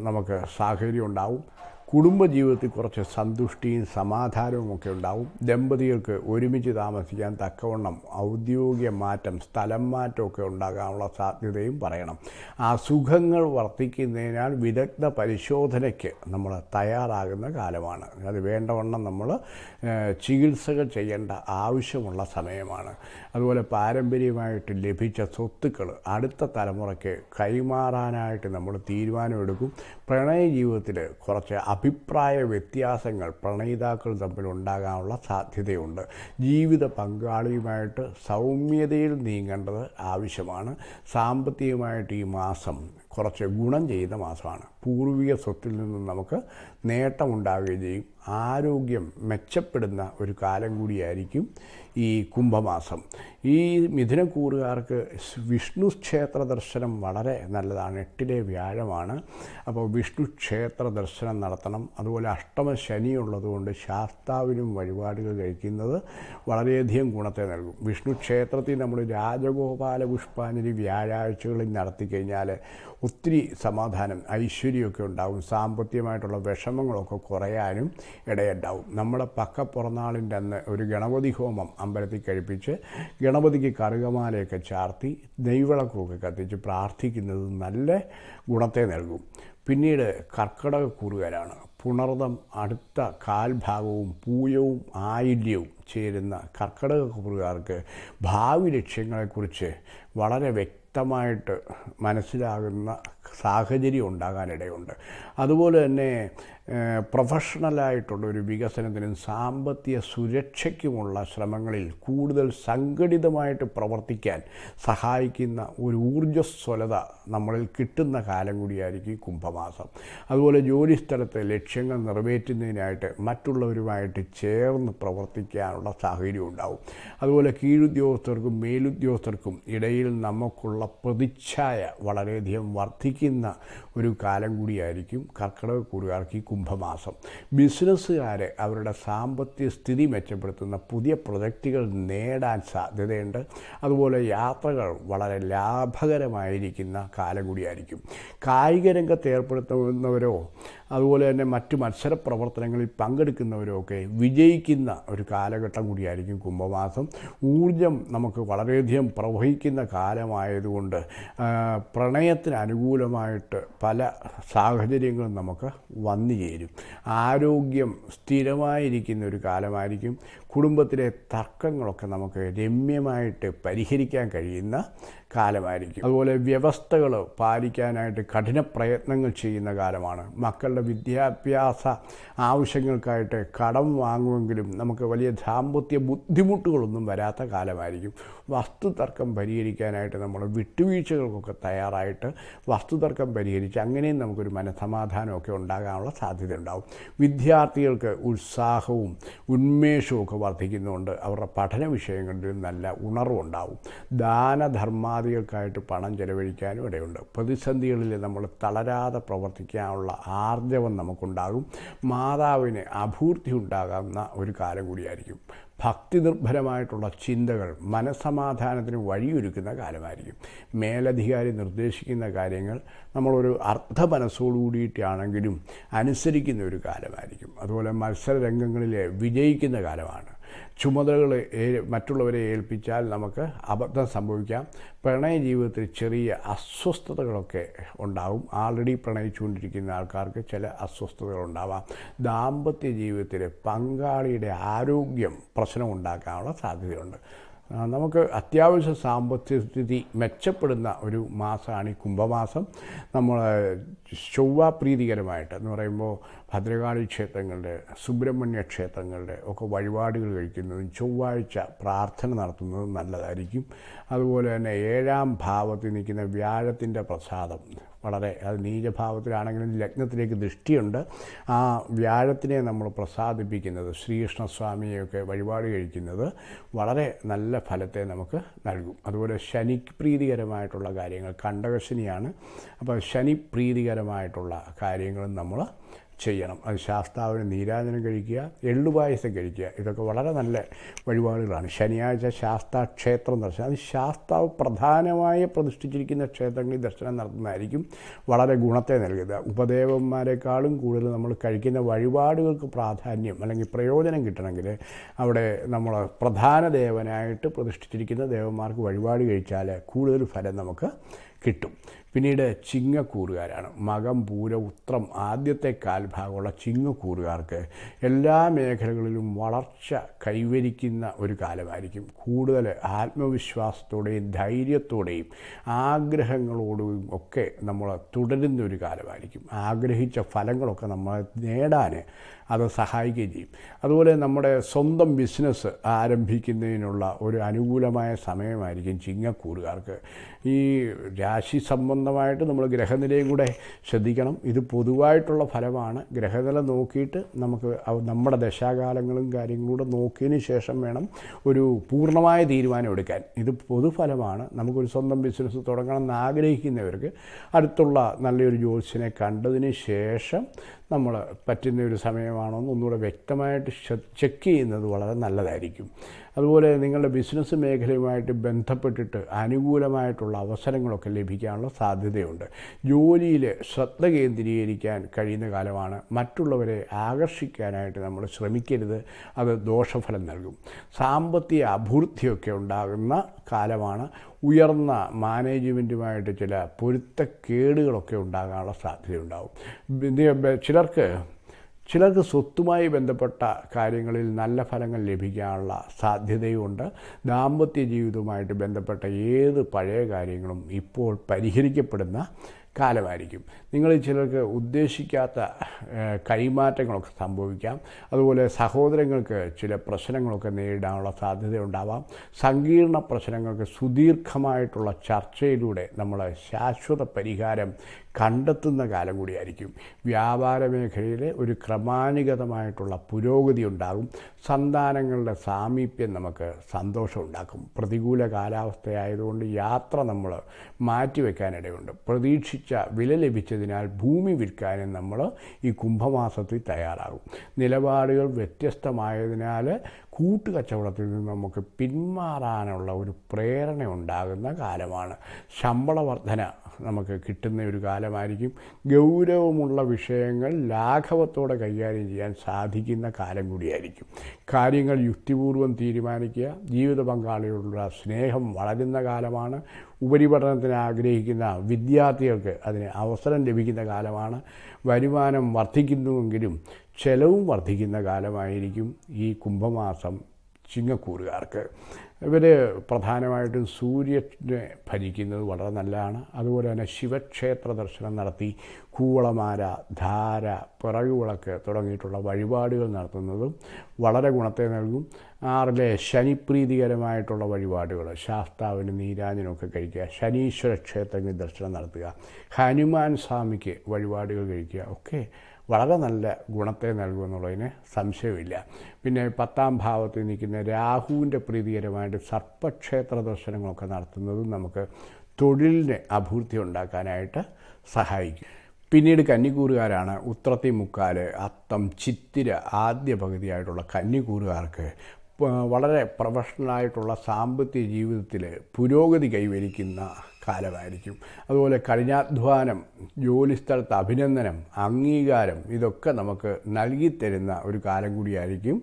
നമുക്ക് സാഹചര്യം ഉണ്ടാവും കുടുംബജീവിതത്തിൽ കുറച്ച് സന്തുഷ്ടിയും സമാധാനവും ഒക്കെ ഉണ്ടാവും ദമ്പതികൾക്ക് ഒരുമിച്ച് താമസിക്കാൻ തക്കവണ്ണം ഔദ്യോഗിക മാറ്റം സ്ഥലം മാറ്റമൊക്കെ ഉണ്ടാകാനുള്ള സാധ്യതയും പറയണം അസുഖങ്ങൾ വർദ്ധിക്കുന്നതിനാൽ വിദഗ്ധ പരിശോധനയ്ക്ക് നമ്മൾ തയ്യാറാകുന്ന കാലമാണ് അത് വേണ്ടവണ്ണം നമ്മൾ ചികിത്സകൾ ചെയ്യേണ്ട ആവശ്യമുള്ള സമയമാണ് അതുപോലെ പാരമ്പര്യമായിട്ട് ലഭിച്ച സ്വത്തുക്കൾ അടുത്ത തലമുറയ്ക്ക് കൈമാറാനായിട്ട് നമ്മൾ തീരുമാനമെടുക്കും പ്രണയ ജീവിതത്തിൽ കുറച്ച് അഭിപ്രായ വ്യത്യാസങ്ങൾ പ്രണയിതാക്കൾ തമ്മിൽ ഉണ്ടാകാനുള്ള സാധ്യതയുണ്ട് ജീവിത പങ്കാളിയുമായിട്ട് സൗമ്യതയിൽ നീങ്ങേണ്ടത് ആവശ്യമാണ് സാമ്പത്തികമായിട്ട് ഈ മാസം കുറച്ച് ഗുണം ചെയ്ത മാസമാണ് പൂർവിക സ്വത്തിൽ നിന്നും നമുക്ക് നേട്ടമുണ്ടാകുകയും ചെയ്യും ആരോഗ്യം മെച്ചപ്പെടുന്ന ഒരു കാലം കൂടിയായിരിക്കും ഈ കുംഭമാസം ഈ കൂറുകാർക്ക് വിഷ്ണു ക്ഷേത്ര ദർശനം വളരെ നല്ലതാണ് എട്ടിലെ വ്യാഴമാണ് അപ്പോൾ വിഷ്ണു ക്ഷേത്ര ദർശനം നടത്തണം അതുപോലെ അഷ്ടമ ശനി ഉള്ളതുകൊണ്ട് ശാസ്താവിനും വഴിപാടുകൾ കഴിക്കുന്നത് വളരെയധികം ഗുണത്തെ നൽകും വിഷ്ണു ക്ഷേത്രത്തിൽ നമ്മൾ രാജഗോപാല പുഷ്പാഞ്ജലി വ്യാഴാഴ്ചകളിൽ നടത്തി കഴിഞ്ഞാൽ ഒത്തിരി സമാധാനം ഐശ്വര്യമൊക്കെ ഉണ്ടാകും സാമ്പത്തികമായിട്ടുള്ള വിഷമങ്ങളൊക്കെ കുറയാനും ഇടയുണ്ടാവും നമ്മുടെ പക്ക പുറന്നാളിൻ്റെ അന്ന് ഒരു ഗണപതി ഹോമം അമ്പലത്തിൽ കഴിപ്പിച്ച് ഗണപതിക്ക് കറുകമാലയൊക്കെ ചാർത്തി നെയ്വിളക്കുമൊക്കെ കത്തിച്ച് പ്രാർത്ഥിക്കുന്നത് നല്ല ഗുണത്തെ നൽകും പിന്നീട് കർക്കിടക കൂറുകാരാണ് പുണർതം അടുത്ത കാൽഭാഗവും പൂയവും ആയില്യവും ചേരുന്ന കർക്കിടക കുറുകാർക്ക് ഭാവി ലക്ഷ്യങ്ങളെക്കുറിച്ച് വളരെ വ്യക്തമായിട്ട് മനസ്സിലാകുന്ന സാഹചര്യം ഉണ്ടാകാനിടയുണ്ട് അതുപോലെ തന്നെ പ്രൊഫഷണലായിട്ടുള്ള ഒരു വികസനത്തിനും സാമ്പത്തിക സുരക്ഷയ്ക്കുമുള്ള ശ്രമങ്ങളിൽ കൂടുതൽ സംഘടിതമായിട്ട് പ്രവർത്തിക്കാൻ സഹായിക്കുന്ന ഒരു ഊർജ്ജസ്വലത നമ്മളിൽ കിട്ടുന്ന കാലം കൂടിയായിരിക്കും കുംഭമാസം അതുപോലെ ജോലിസ്ഥലത്ത് ലക്ഷ്യങ്ങൾ നിറവേറ്റുന്നതിനായിട്ട് മറ്റുള്ളവരുമായിട്ട് ചേർന്ന് പ്രവർത്തിക്കാനുള്ള സാഹചര്യം ഉണ്ടാവും അതുപോലെ കീഴുദ്യോഗസ്ഥർക്കും മേലുദ്യോഗസ്ഥർക്കും ഇടയിൽ നമുക്കുള്ള പ്രതിച്ഛായ വളരെയധികം വർദ്ധിക്കും ജീവിക്കുന്ന ഒരു കാലം കൂടിയായിരിക്കും കർക്കിടകക്കൂറുകാർക്ക് ഈ കുംഭമാസം ബിസിനസ്സുകാരെ അവരുടെ സാമ്പത്തിക സ്ഥിതി മെച്ചപ്പെടുത്തുന്ന പുതിയ പ്രൊജക്റ്റുകൾ നേടാൻ സാധ്യതയുണ്ട് അതുപോലെ യാത്രകൾ വളരെ ലാഭകരമായിരിക്കുന്ന കാലം കൂടിയായിരിക്കും കായിക രംഗത്ത് ഏർപ്പെടുത്തുന്നവരോ അതുപോലെ തന്നെ മറ്റു മത്സര പ്രവർത്തനങ്ങളിൽ പങ്കെടുക്കുന്നവരോ ഒക്കെ വിജയിക്കുന്ന ഒരു കാലഘട്ടം കൂടിയായിരിക്കും കുംഭമാസം ഊർജം നമുക്ക് വളരെയധികം പ്രവഹിക്കുന്ന കാലമായതുകൊണ്ട് പ്രണയത്തിന് അനുകൂലം ആരോഗ്യപരമായിട്ട് പല സാഹചര്യങ്ങളും നമുക്ക് വന്നു ചേരും ആരോഗ്യം സ്ഥിരമായിരിക്കുന്ന ഒരു കാലമായിരിക്കും കുടുംബത്തിലെ തർക്കങ്ങളൊക്കെ നമുക്ക് രമ്യമായിട്ട് പരിഹരിക്കാൻ കഴിയുന്ന കാലമായിരിക്കും അതുപോലെ വ്യവസ്ഥകൾ പാലിക്കാനായിട്ട് കഠിന പ്രയത്നങ്ങൾ ചെയ്യുന്ന കാലമാണ് മക്കളുടെ വിദ്യാഭ്യാസ ആവശ്യങ്ങൾക്കായിട്ട് കടം വാങ്ങുമെങ്കിലും നമുക്ക് വലിയ ദാമ്പത്യ ബുദ്ധിമുട്ടുകളൊന്നും വരാത്ത കാലമായിരിക്കും വസ്തുതർക്കം പരിഹരിക്കാനായിട്ട് നമ്മൾ വിട്ടുവീഴ്ചകൾക്കൊക്കെ തയ്യാറായിട്ട് വസ്തുതർക്കം പരിഹരിച്ച് അങ്ങനെയും നമുക്കൊരു മനസമാധാനമൊക്കെ ഉണ്ടാകാനുള്ള സാധ്യത ഉണ്ടാകും വിദ്യാർത്ഥികൾക്ക് ഉത്സാഹവും ഉന്മേഷവും ഒക്കെ വർദ്ധിക്കുന്നതുകൊണ്ട് അവരുടെ പഠന വിഷയങ്ങളിൽ നല്ല ഉണർവുണ്ടാവും ദാനധർമാദികൾക്കായിട്ട് പണം ചെലവഴിക്കാനും ഇടയുണ്ട് പ്രതിസന്ധികളിൽ നമ്മൾ തളരാതെ പ്രവർത്തിക്കാനുള്ള ആർജവം നമുക്കുണ്ടാകും മാതാവിന് അഭൂർത്തി ഉണ്ടാകുന്ന ഒരു കാലം കൂടിയായിരിക്കും ഭക്തി നിർഭരമായിട്ടുള്ള ചിന്തകൾ മനസമാധാനത്തിന് വഴിയൊരുക്കുന്ന കാലമായിരിക്കും മേലധികാരി നിർദ്ദേശിക്കുന്ന കാര്യങ്ങൾ നമ്മളൊരു അർത്ഥ മനസ്സോടുകൂടിയിട്ടാണെങ്കിലും അനുസരിക്കുന്ന ഒരു കാലമായിരിക്കും അതുപോലെ മത്സര രംഗങ്ങളിലെ വിജയിക്കുന്ന കാലമാണ് ചുമതലകൾ മറ്റുള്ളവരെ ഏൽപ്പിച്ചാൽ നമുക്ക് അബദ്ധം സംഭവിക്കാം പ്രണയ ജീവിതത്തിൽ ചെറിയ അസ്വസ്ഥതകളൊക്കെ ഉണ്ടാവും ആൾറെഡി പ്രണയിച്ചുകൊണ്ടിരിക്കുന്ന ആൾക്കാർക്ക് ചില അസ്വസ്ഥതകളുണ്ടാവാം ദാമ്പത്യ ജീവിതത്തിൽ പങ്കാളിയുടെ ആരോഗ്യം പ്രശ്നമുണ്ടാക്കാനുള്ള സാധ്യതയുണ്ട് നമുക്ക് അത്യാവശ്യ സാമ്പത്തിക സ്ഥിതി മെച്ചപ്പെടുന്ന ഒരു മാസമാണ് ഈ കുംഭമാസം നമ്മൾ ചൊവ്വ പ്രീതികരമായിട്ട് എന്ന് പറയുമ്പോൾ ഭദ്രകാളി ക്ഷേത്രങ്ങളുടെ സുബ്രഹ്മണ്യ ക്ഷേത്രങ്ങളുടെ ഒക്കെ വഴിപാടുകൾ കഴിക്കുന്നതും ചൊവ്വാഴ്ച പ്രാർത്ഥന നടത്തുന്നതും നല്ലതായിരിക്കും അതുപോലെ തന്നെ ഏഴാം ഭാവത്തിൽ നിൽക്കുന്ന വ്യാഴത്തിൻ്റെ പ്രസാദം വളരെ അത് നീചഭാവത്തിലാണെങ്കിലും ലഗ്നത്തിലേക്ക് ദൃഷ്ടിയുണ്ട് ആ വ്യാഴത്തിനെ നമ്മൾ പ്രസാദിപ്പിക്കുന്നത് ശ്രീകൃഷ്ണസ്വാമിയെയൊക്കെ വഴിപാട് കഴിക്കുന്നത് വളരെ നല്ല ഫലത്തെ നമുക്ക് നൽകും അതുപോലെ ശനി പ്രീതികരമായിട്ടുള്ള കാര്യങ്ങൾ കണ്ടകശനിയാണ് അപ്പോൾ ശനി പ്രീതികരമായിട്ടുള്ള കാര്യങ്ങളും നമ്മൾ ചെയ്യണം അത് ശാസ്താവിന് നീരാജനം കഴിക്കുക എള്ളുപായസം കഴിക്കുക ഇതൊക്കെ വളരെ നല്ല വഴിപാടുകളാണ് ശനിയാഴ്ച ശാസ്താ ക്ഷേത്രം ദർശനം അത് ശാസ്താവ് പ്രധാനമായി പ്രതിഷ്ഠിച്ചിരിക്കുന്ന ക്ഷേത്രങ്ങളിൽ ദർശനം നടത്തുന്നതായിരിക്കും വളരെ ഗുണത്തെ നൽകുക ഉപദേവന്മാരെക്കാളും കൂടുതൽ നമ്മൾ കഴിക്കുന്ന വഴിപാടുകൾക്ക് പ്രാധാന്യം അല്ലെങ്കിൽ പ്രയോജനം കിട്ടണമെങ്കിൽ അവിടെ നമ്മൾ പ്രധാന ദേവനായിട്ട് പ്രതിഷ്ഠിച്ചിരിക്കുന്ന ദേവന്മാർക്ക് വഴിപാട് കഴിച്ചാൽ കൂടുതൽ ഫലം നമുക്ക് കിട്ടും പിന്നീട് ചിങ്ങക്കൂറുകാരാണ് മകം പൂര ഉത്രം ആദ്യത്തെ കാൽഭാഗമുള്ള ചിങ്ങക്കൂറുകാർക്ക് എല്ലാ മേഖലകളിലും വളർച്ച കൈവരിക്കുന്ന ഒരു കാലമായിരിക്കും കൂടുതൽ ആത്മവിശ്വാസത്തോടെയും ധൈര്യത്തോടെയും ആഗ്രഹങ്ങളോടും ഒക്കെ നമ്മൾ തുടരുന്ന ഒരു കാലമായിരിക്കും ആഗ്രഹിച്ച ഫലങ്ങളൊക്കെ നമ്മൾ നേടാൻ അത് സഹായിക്കുകയും ചെയ്യും അതുപോലെ നമ്മുടെ സ്വന്തം ബിസിനസ് ആരംഭിക്കുന്നതിനുള്ള ഒരു അനുകൂലമായ സമയമായിരിക്കും ചിങ്ങക്കൂടുകാർക്ക് ഈ രാശി സംബന്ധമായിട്ട് നമ്മൾ ഗ്രഹനിലയും കൂടെ ശ്രദ്ധിക്കണം ഇത് പൊതുവായിട്ടുള്ള ഫലമാണ് ഗ്രഹനില നോക്കിയിട്ട് നമുക്ക് നമ്മുടെ ദശാകാലങ്ങളും കാര്യങ്ങളും കൂടെ നോക്കിയതിന് ശേഷം വേണം ഒരു പൂർണ്ണമായ തീരുമാനം എടുക്കാൻ ഇത് പൊതുഫലമാണ് നമുക്കൊരു സ്വന്തം ബിസിനസ് തുടങ്ങണം എന്ന് ആഗ്രഹിക്കുന്നവർക്ക് അടുത്തുള്ള നല്ലൊരു ജോത്സ്യനെ കണ്ടതിന് ശേഷം നമ്മൾ പറ്റുന്ന ഒരു സമയമാണോ എന്ന് ഒന്നുകൂടെ വ്യക്തമായിട്ട് ചെക്ക് ചെയ്യുന്നത് വളരെ നല്ലതായിരിക്കും അതുപോലെ നിങ്ങളുടെ ബിസിനസ് മേഖലയുമായിട്ട് ബന്ധപ്പെട്ടിട്ട് അനുകൂലമായിട്ടുള്ള അവസരങ്ങളൊക്കെ ലഭിക്കാനുള്ള സാധ്യതയുണ്ട് ജോലിയിൽ ശ്രദ്ധ കേന്ദ്രീകരിക്കാൻ കഴിയുന്ന കാലമാണ് മറ്റുള്ളവരെ ആകർഷിക്കാനായിട്ട് നമ്മൾ ശ്രമിക്കരുത് അത് ദോഷഫലം നൽകും സാമ്പത്തിക അഭിവൃദ്ധിയൊക്കെ ഉണ്ടാകുന്ന കാലമാണ് ഉയർന്ന മാനേജ്മെൻറ്റുമായിട്ട് ചില പൊരുത്തക്കേടുകളൊക്കെ ഉണ്ടാകാനുള്ള സാധ്യതയുണ്ടാവും ചിലർക്ക് ചിലർക്ക് സ്വത്തുമായി ബന്ധപ്പെട്ട കാര്യങ്ങളിൽ നല്ല ഫലങ്ങൾ ലഭിക്കാനുള്ള സാധ്യതയുമുണ്ട് ദാമ്പത്യ ജീവിതവുമായിട്ട് ബന്ധപ്പെട്ട ഏത് പഴയ കാര്യങ്ങളും ഇപ്പോൾ പരിഹരിക്കപ്പെടുന്ന കാലമായിരിക്കും നിങ്ങൾ ചിലർക്ക് ഉദ്ദേശിക്കാത്ത കൈമാറ്റങ്ങളൊക്കെ സംഭവിക്കാം അതുപോലെ സഹോദരങ്ങൾക്ക് ചില പ്രശ്നങ്ങളൊക്കെ നേരിടാനുള്ള സാധ്യതയുണ്ടാവാം സങ്കീർണ പ്രശ്നങ്ങൾക്ക് സുദീർഘമായിട്ടുള്ള ചർച്ചയിലൂടെ നമ്മൾ ശാശ്വത പരിഹാരം കണ്ടെത്തുന്ന കാലം കൂടിയായിരിക്കും വ്യാപാര മേഖലയിലെ ഒരു ക്രമാനുഗതമായിട്ടുള്ള പുരോഗതി ഉണ്ടാകും സന്താനങ്ങളുടെ സാമീപ്യം നമുക്ക് സന്തോഷം ഉണ്ടാക്കും പ്രതികൂല കാലാവസ്ഥയായതുകൊണ്ട് യാത്ര നമ്മൾ മാറ്റിവെക്കാനിടയുണ്ട് പ്രതീക്ഷിച്ച വില ലഭിച്ചതിനാൽ ഭൂമി വിൽക്കാനും നമ്മൾ ഈ കുംഭമാസത്തിൽ തയ്യാറാകും നിലപാടുകൾ വ്യത്യസ്തമായതിനാൽ കൂട്ടുകച്ചവടത്തിൽ നിന്ന് നമുക്ക് പിന്മാറാനുള്ള ഒരു പ്രേരണ ഉണ്ടാകുന്ന കാലമാണ് ശമ്പള വർധന നമുക്ക് കിട്ടുന്ന ഒരു കാലമായിരിക്കും ഗൗരവമുള്ള വിഷയങ്ങൾ ലാഘവത്തോടെ കൈകാര്യം ചെയ്യാൻ സാധിക്കുന്ന കാലം കൂടിയായിരിക്കും കാര്യങ്ങൾ യുക്തിപൂർവ്വം തീരുമാനിക്കുക ജീവിത പങ്കാളിയോടുള്ള സ്നേഹം വളരുന്ന കാലമാണ് ഉപരിപഠനത്തിന് ആഗ്രഹിക്കുന്ന വിദ്യാർത്ഥികൾക്ക് അതിന് അവസരം ലഭിക്കുന്ന കാലമാണ് വരുമാനം വർദ്ധിക്കുന്നുവെങ്കിലും ചെലവും വർദ്ധിക്കുന്ന കാലമായിരിക്കും ഈ കുംഭമാസം ചിങ്ങക്കൂറുകാർക്ക് ഇവർ പ്രധാനമായിട്ടും സൂര്യനെ ഭരിക്കുന്നത് വളരെ നല്ലതാണ് അതുപോലെ തന്നെ ശിവക്ഷേത്ര ദർശനം നടത്തി കൂവളമാല ധാര പിറകുവിളക്ക് തുടങ്ങിയിട്ടുള്ള വഴിപാടുകൾ നടത്തുന്നതും വളരെ ഗുണത്തെ നൽകും ആറിലെ ശനിപ്രീതികരമായിട്ടുള്ള വഴിപാടുകൾ ശാസ്താവിനും നീരാജനൊക്കെ കഴിക്കുക ശനീശ്വര ക്ഷേത്രങ്ങളിൽ ദർശനം നടത്തുക ഹനുമാൻ സ്വാമിക്ക് വഴിപാടുകൾ കഴിക്കുക ഒക്കെ വളരെ നല്ല ഗുണത്തെ എന്നുള്ളതിന് സംശയമില്ല പിന്നെ പത്താം ഭാവത്ത് നിൽക്കുന്ന രാഹുവിൻ്റെ പ്രീതികരമായിട്ട് സർപ്പക്ഷേത്ര ദർശനങ്ങളൊക്കെ നടത്തുന്നതും നമുക്ക് തൊഴിലിന് അഭിവൃദ്ധി ഉണ്ടാക്കാനായിട്ട് സഹായിക്കും പിന്നീട് കന്നിക്കൂറുകാരാണ് ഉത്രത്തി മുക്കാല് അത്തം ചിത്തിര ആദ്യ പകുതിയായിട്ടുള്ള കന്നിക്കൂറുകാർക്ക് വളരെ പ്രൊഫഷണലായിട്ടുള്ള സാമ്പത്തിക ജീവിതത്തിൽ പുരോഗതി കൈവരിക്കുന്ന കാലമായിരിക്കും അതുപോലെ കഠിനാധ്വാനം ജോലിസ്ഥലത്ത് അഭിനന്ദനം അംഗീകാരം ഇതൊക്കെ നമുക്ക് നൽകിത്തരുന്ന ഒരു കാലം കൂടിയായിരിക്കും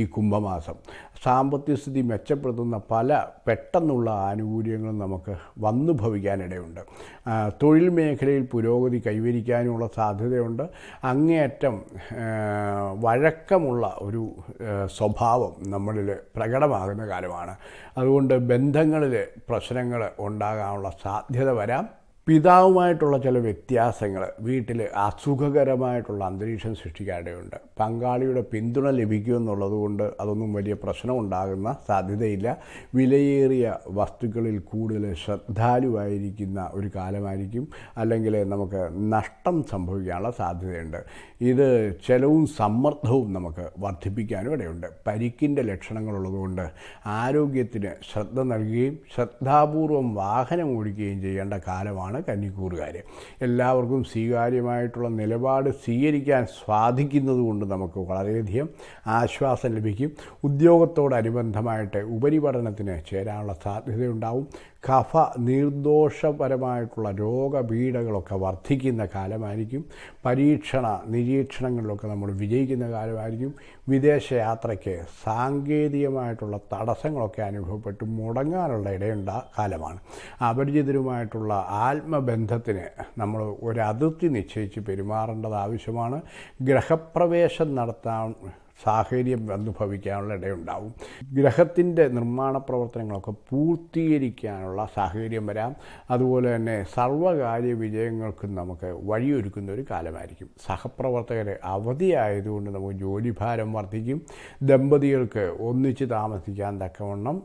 ഈ കുംഭമാസം സാമ്പത്തിക സ്ഥിതി മെച്ചപ്പെടുത്തുന്ന പല പെട്ടെന്നുള്ള ആനുകൂല്യങ്ങളും നമുക്ക് വന്നു ഭവിക്കാനിടയുണ്ട് തൊഴിൽ മേഖലയിൽ പുരോഗതി കൈവരിക്കാനുള്ള സാധ്യതയുണ്ട് അങ്ങേയറ്റം വഴക്കമുള്ള ഒരു സ്വഭാവം നമ്മളിൽ പ്രകടമാകുന്ന കാലമാണ് അതുകൊണ്ട് ബന്ധങ്ങളിൽ പ്രശ്നങ്ങൾ ഉണ്ടാകാനുള്ള സാധ്യത വരാം പിതാവുമായിട്ടുള്ള ചില വ്യത്യാസങ്ങൾ വീട്ടിൽ അസുഖകരമായിട്ടുള്ള അന്തരീക്ഷം സൃഷ്ടിക്കാനിടയുണ്ട് പങ്കാളിയുടെ പിന്തുണ ലഭിക്കുമെന്നുള്ളതുകൊണ്ട് അതൊന്നും വലിയ പ്രശ്നം ഉണ്ടാകുന്ന സാധ്യതയില്ല വിലയേറിയ വസ്തുക്കളിൽ കൂടുതൽ ശ്രദ്ധാലുവായിരിക്കുന്ന ഒരു കാലമായിരിക്കും അല്ലെങ്കിൽ നമുക്ക് നഷ്ടം സംഭവിക്കാനുള്ള സാധ്യതയുണ്ട് ഇത് ചിലവും സമ്മർദ്ദവും നമുക്ക് വർദ്ധിപ്പിക്കാനും ഇടയുണ്ട് പരിക്കിൻ്റെ ലക്ഷണങ്ങളുള്ളതുകൊണ്ട് ആരോഗ്യത്തിന് ശ്രദ്ധ നൽകുകയും ശ്രദ്ധാപൂർവം വാഹനം ഓടിക്കുകയും ചെയ്യേണ്ട കാലമാണ് ആണ് കന്നിക്കൂറുകാർ എല്ലാവർക്കും സ്വീകാര്യമായിട്ടുള്ള നിലപാട് സ്വീകരിക്കാൻ കൊണ്ട് നമുക്ക് വളരെയധികം ആശ്വാസം ലഭിക്കും ഉദ്യോഗത്തോടനുബന്ധമായിട്ട് ഉപരിപഠനത്തിന് ചേരാനുള്ള സാധ്യതയുണ്ടാവും കഫ നിർദോഷപരമായിട്ടുള്ള രോഗപീഠകളൊക്കെ വർദ്ധിക്കുന്ന കാലമായിരിക്കും പരീക്ഷണ നിരീക്ഷണങ്ങളിലൊക്കെ നമ്മൾ വിജയിക്കുന്ന കാലമായിരിക്കും വിദേശയാത്രയ്ക്ക് സാങ്കേതികമായിട്ടുള്ള തടസ്സങ്ങളൊക്കെ അനുഭവപ്പെട്ട് മുടങ്ങാനുള്ള ഇടയുണ്ട കാലമാണ് അപരിചിതരുമായിട്ടുള്ള ആത്മബന്ധത്തിന് നമ്മൾ ഒരതിർത്തി നിശ്ചയിച്ച് പെരുമാറേണ്ടത് ആവശ്യമാണ് ഗ്രഹപ്രവേശം നടത്താൻ സാഹചര്യം അനുഭവിക്കാനുള്ള ഇടയുണ്ടാവും ഗ്രഹത്തിൻ്റെ നിർമ്മാണ പ്രവർത്തനങ്ങളൊക്കെ പൂർത്തീകരിക്കാനുള്ള സാഹചര്യം വരാം അതുപോലെ തന്നെ സർവ്വകാര്യ വിജയങ്ങൾക്കും നമുക്ക് വഴിയൊരുക്കുന്ന ഒരു കാലമായിരിക്കും സഹപ്രവർത്തകരെ അവധിയായതുകൊണ്ട് നമുക്ക് ജോലിഭാരം വർദ്ധിക്കും ദമ്പതികൾക്ക് ഒന്നിച്ച് താമസിക്കാൻ തക്കവണ്ണം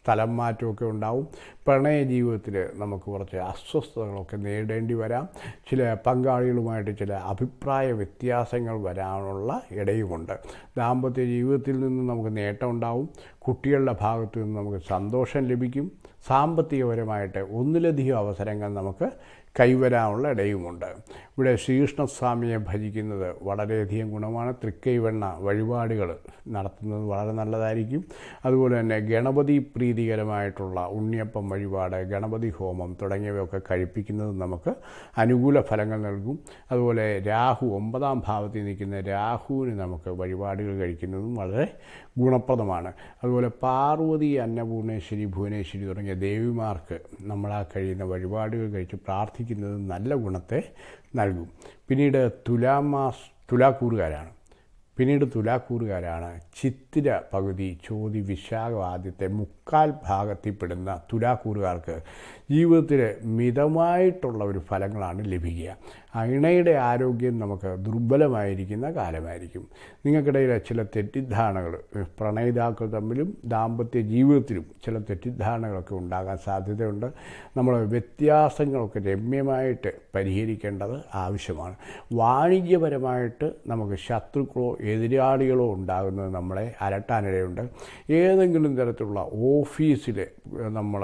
സ്ഥലം മാറ്റമൊക്കെ ഉണ്ടാവും പ്രണയ ജീവിതത്തിൽ നമുക്ക് കുറച്ച് അസ്വസ്ഥതകളൊക്കെ നേരിടേണ്ടി വരാം ചില പങ്കാളികളുമായിട്ട് ചില അഭിപ്രായ വ്യത്യാസങ്ങൾ വരാനുള്ള ഇടയുമുണ്ട് ദാമ്പത്യ ജീവിതത്തിൽ നിന്ന് നമുക്ക് നേട്ടമുണ്ടാവും കുട്ടികളുടെ ഭാഗത്തു നിന്ന് നമുക്ക് സന്തോഷം ലഭിക്കും സാമ്പത്തികപരമായിട്ട് ഒന്നിലധികം അവസരങ്ങൾ നമുക്ക് കൈവരാനുള്ള ഇടയുമുണ്ട് ഇവിടെ ശ്രീകൃഷ്ണസ്വാമിയെ ഭജിക്കുന്നത് വളരെയധികം ഗുണമാണ് തൃക്കൈവെണ്ണ വഴിപാടുകൾ നടത്തുന്നത് വളരെ നല്ലതായിരിക്കും അതുപോലെ തന്നെ ഗണപതി പ്രീതികരമായിട്ടുള്ള ഉണ്ണിയപ്പം വഴിപാട് ഗണപതി ഹോമം തുടങ്ങിയവയൊക്കെ കഴിപ്പിക്കുന്നത് നമുക്ക് അനുകൂല ഫലങ്ങൾ നൽകും അതുപോലെ രാഹു ഒമ്പതാം ഭാവത്തിൽ നിൽക്കുന്ന രാഹുവിന് നമുക്ക് വഴിപാടുകൾ കഴിക്കുന്നതും വളരെ ഗുണപ്രദമാണ് അതുപോലെ പാർവതി അന്നപൂർണേശ്വരി ഭുവനേശ്വരി തുടങ്ങിയ ദേവിമാർക്ക് നമ്മളാ കഴിയുന്ന വഴിപാടുകൾ കഴിച്ച് പ്രാർത്ഥിക്കുന്നത് നല്ല ഗുണത്തെ നൽകും പിന്നീട് തുലാമാസ് തുലാക്കൂറുകാരാണ് പിന്നീട് തുലാക്കൂറുകാരാണ് ചിത്തിര പകുതി ചോതി വിശാഖ ആദ്യത്തെ മുക്തി മുക്കാൽ ഭാഗത്തിൽപ്പെടുന്ന തുരാക്കൂറുകാർക്ക് ജീവിതത്തിൽ മിതമായിട്ടുള്ള ഒരു ഫലങ്ങളാണ് ലഭിക്കുക അണയുടെ ആരോഗ്യം നമുക്ക് ദുർബലമായിരിക്കുന്ന കാലമായിരിക്കും നിങ്ങൾക്കിടയിൽ ചില തെറ്റിദ്ധാരണകൾ പ്രണയിതാക്കൾ തമ്മിലും ദാമ്പത്യ ജീവിതത്തിലും ചില തെറ്റിദ്ധാരണകളൊക്കെ ഉണ്ടാകാൻ സാധ്യതയുണ്ട് നമ്മൾ വ്യത്യാസങ്ങളൊക്കെ രമ്യമായിട്ട് പരിഹരിക്കേണ്ടത് ആവശ്യമാണ് വാണിജ്യപരമായിട്ട് നമുക്ക് ശത്രുക്കളോ എതിരാളികളോ ഉണ്ടാകുന്നത് നമ്മളെ അലട്ടാനിടയുണ്ട് ഏതെങ്കിലും തരത്തിലുള്ള ഓ ഓഫീസിലെ നമ്മൾ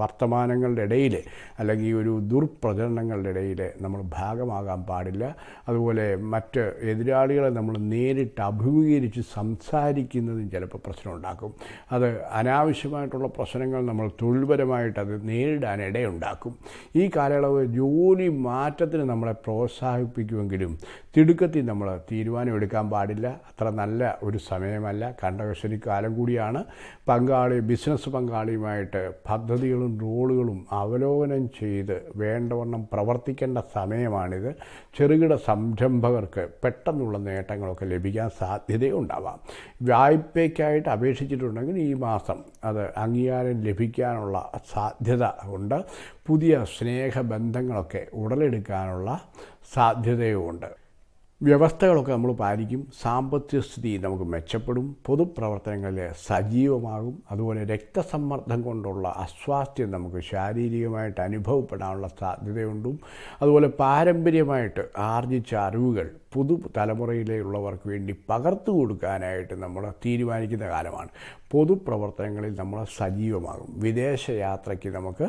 വർത്തമാനങ്ങളുടെ ഇടയിൽ അല്ലെങ്കിൽ ഒരു ദുർപ്രചരണങ്ങളുടെ ഇടയിൽ നമ്മൾ ഭാഗമാകാൻ പാടില്ല അതുപോലെ മറ്റ് എതിരാളികളെ നമ്മൾ നേരിട്ട് അഭിമുഖീകരിച്ച് സംസാരിക്കുന്നതും ചിലപ്പോൾ പ്രശ്നമുണ്ടാക്കും അത് അനാവശ്യമായിട്ടുള്ള പ്രശ്നങ്ങൾ നമ്മൾ തൊഴിൽപരമായിട്ട് അത് നേരിടാൻ ഇടയുണ്ടാക്കും ഈ കാലയളവ് ജോലി മാറ്റത്തിന് നമ്മളെ പ്രോത്സാഹിപ്പിക്കുമെങ്കിലും തിടുക്കത്തിൽ നമ്മൾ തീരുമാനമെടുക്കാൻ പാടില്ല അത്ര നല്ല ഒരു സമയമല്ല കണ്ടകശ്ശേരി കാലം കൂടിയാണ് പങ്കാളി ബിസിനസ് പങ്കാളിയുമായിട്ട് പദ്ധതികളും റോളുകളും അവലോകനം ചെയ്ത് വേണ്ടവണ്ണം പ്രവർത്തിക്കേണ്ട സമയമാണിത് ചെറുകിട സംരംഭകർക്ക് പെട്ടെന്നുള്ള നേട്ടങ്ങളൊക്കെ ലഭിക്കാൻ സാധ്യതയുണ്ടാവാം വായ്പയ്ക്കായിട്ട് അപേക്ഷിച്ചിട്ടുണ്ടെങ്കിൽ ഈ മാസം അത് അംഗീകാരം ലഭിക്കാനുള്ള സാധ്യത ഉണ്ട് പുതിയ സ്നേഹബന്ധങ്ങളൊക്കെ ഉടലെടുക്കാനുള്ള സാധ്യതയുമുണ്ട് വ്യവസ്ഥകളൊക്കെ നമ്മൾ പാലിക്കും സാമ്പത്തിക സ്ഥിതി നമുക്ക് മെച്ചപ്പെടും പൊതുപ്രവർത്തനങ്ങളിൽ സജീവമാകും അതുപോലെ രക്തസമ്മർദ്ദം കൊണ്ടുള്ള അസ്വാസ്ഥ്യം നമുക്ക് ശാരീരികമായിട്ട് അനുഭവപ്പെടാനുള്ള സാധ്യതയുണ്ടും അതുപോലെ പാരമ്പര്യമായിട്ട് ആർജിച്ച അറിവുകൾ പുതു തലമുറയിലുള്ളവർക്ക് വേണ്ടി പകർത്തു കൊടുക്കാനായിട്ട് നമ്മൾ തീരുമാനിക്കുന്ന കാലമാണ് പൊതുപ്രവർത്തനങ്ങളിൽ നമ്മൾ സജീവമാകും വിദേശയാത്രയ്ക്ക് നമുക്ക്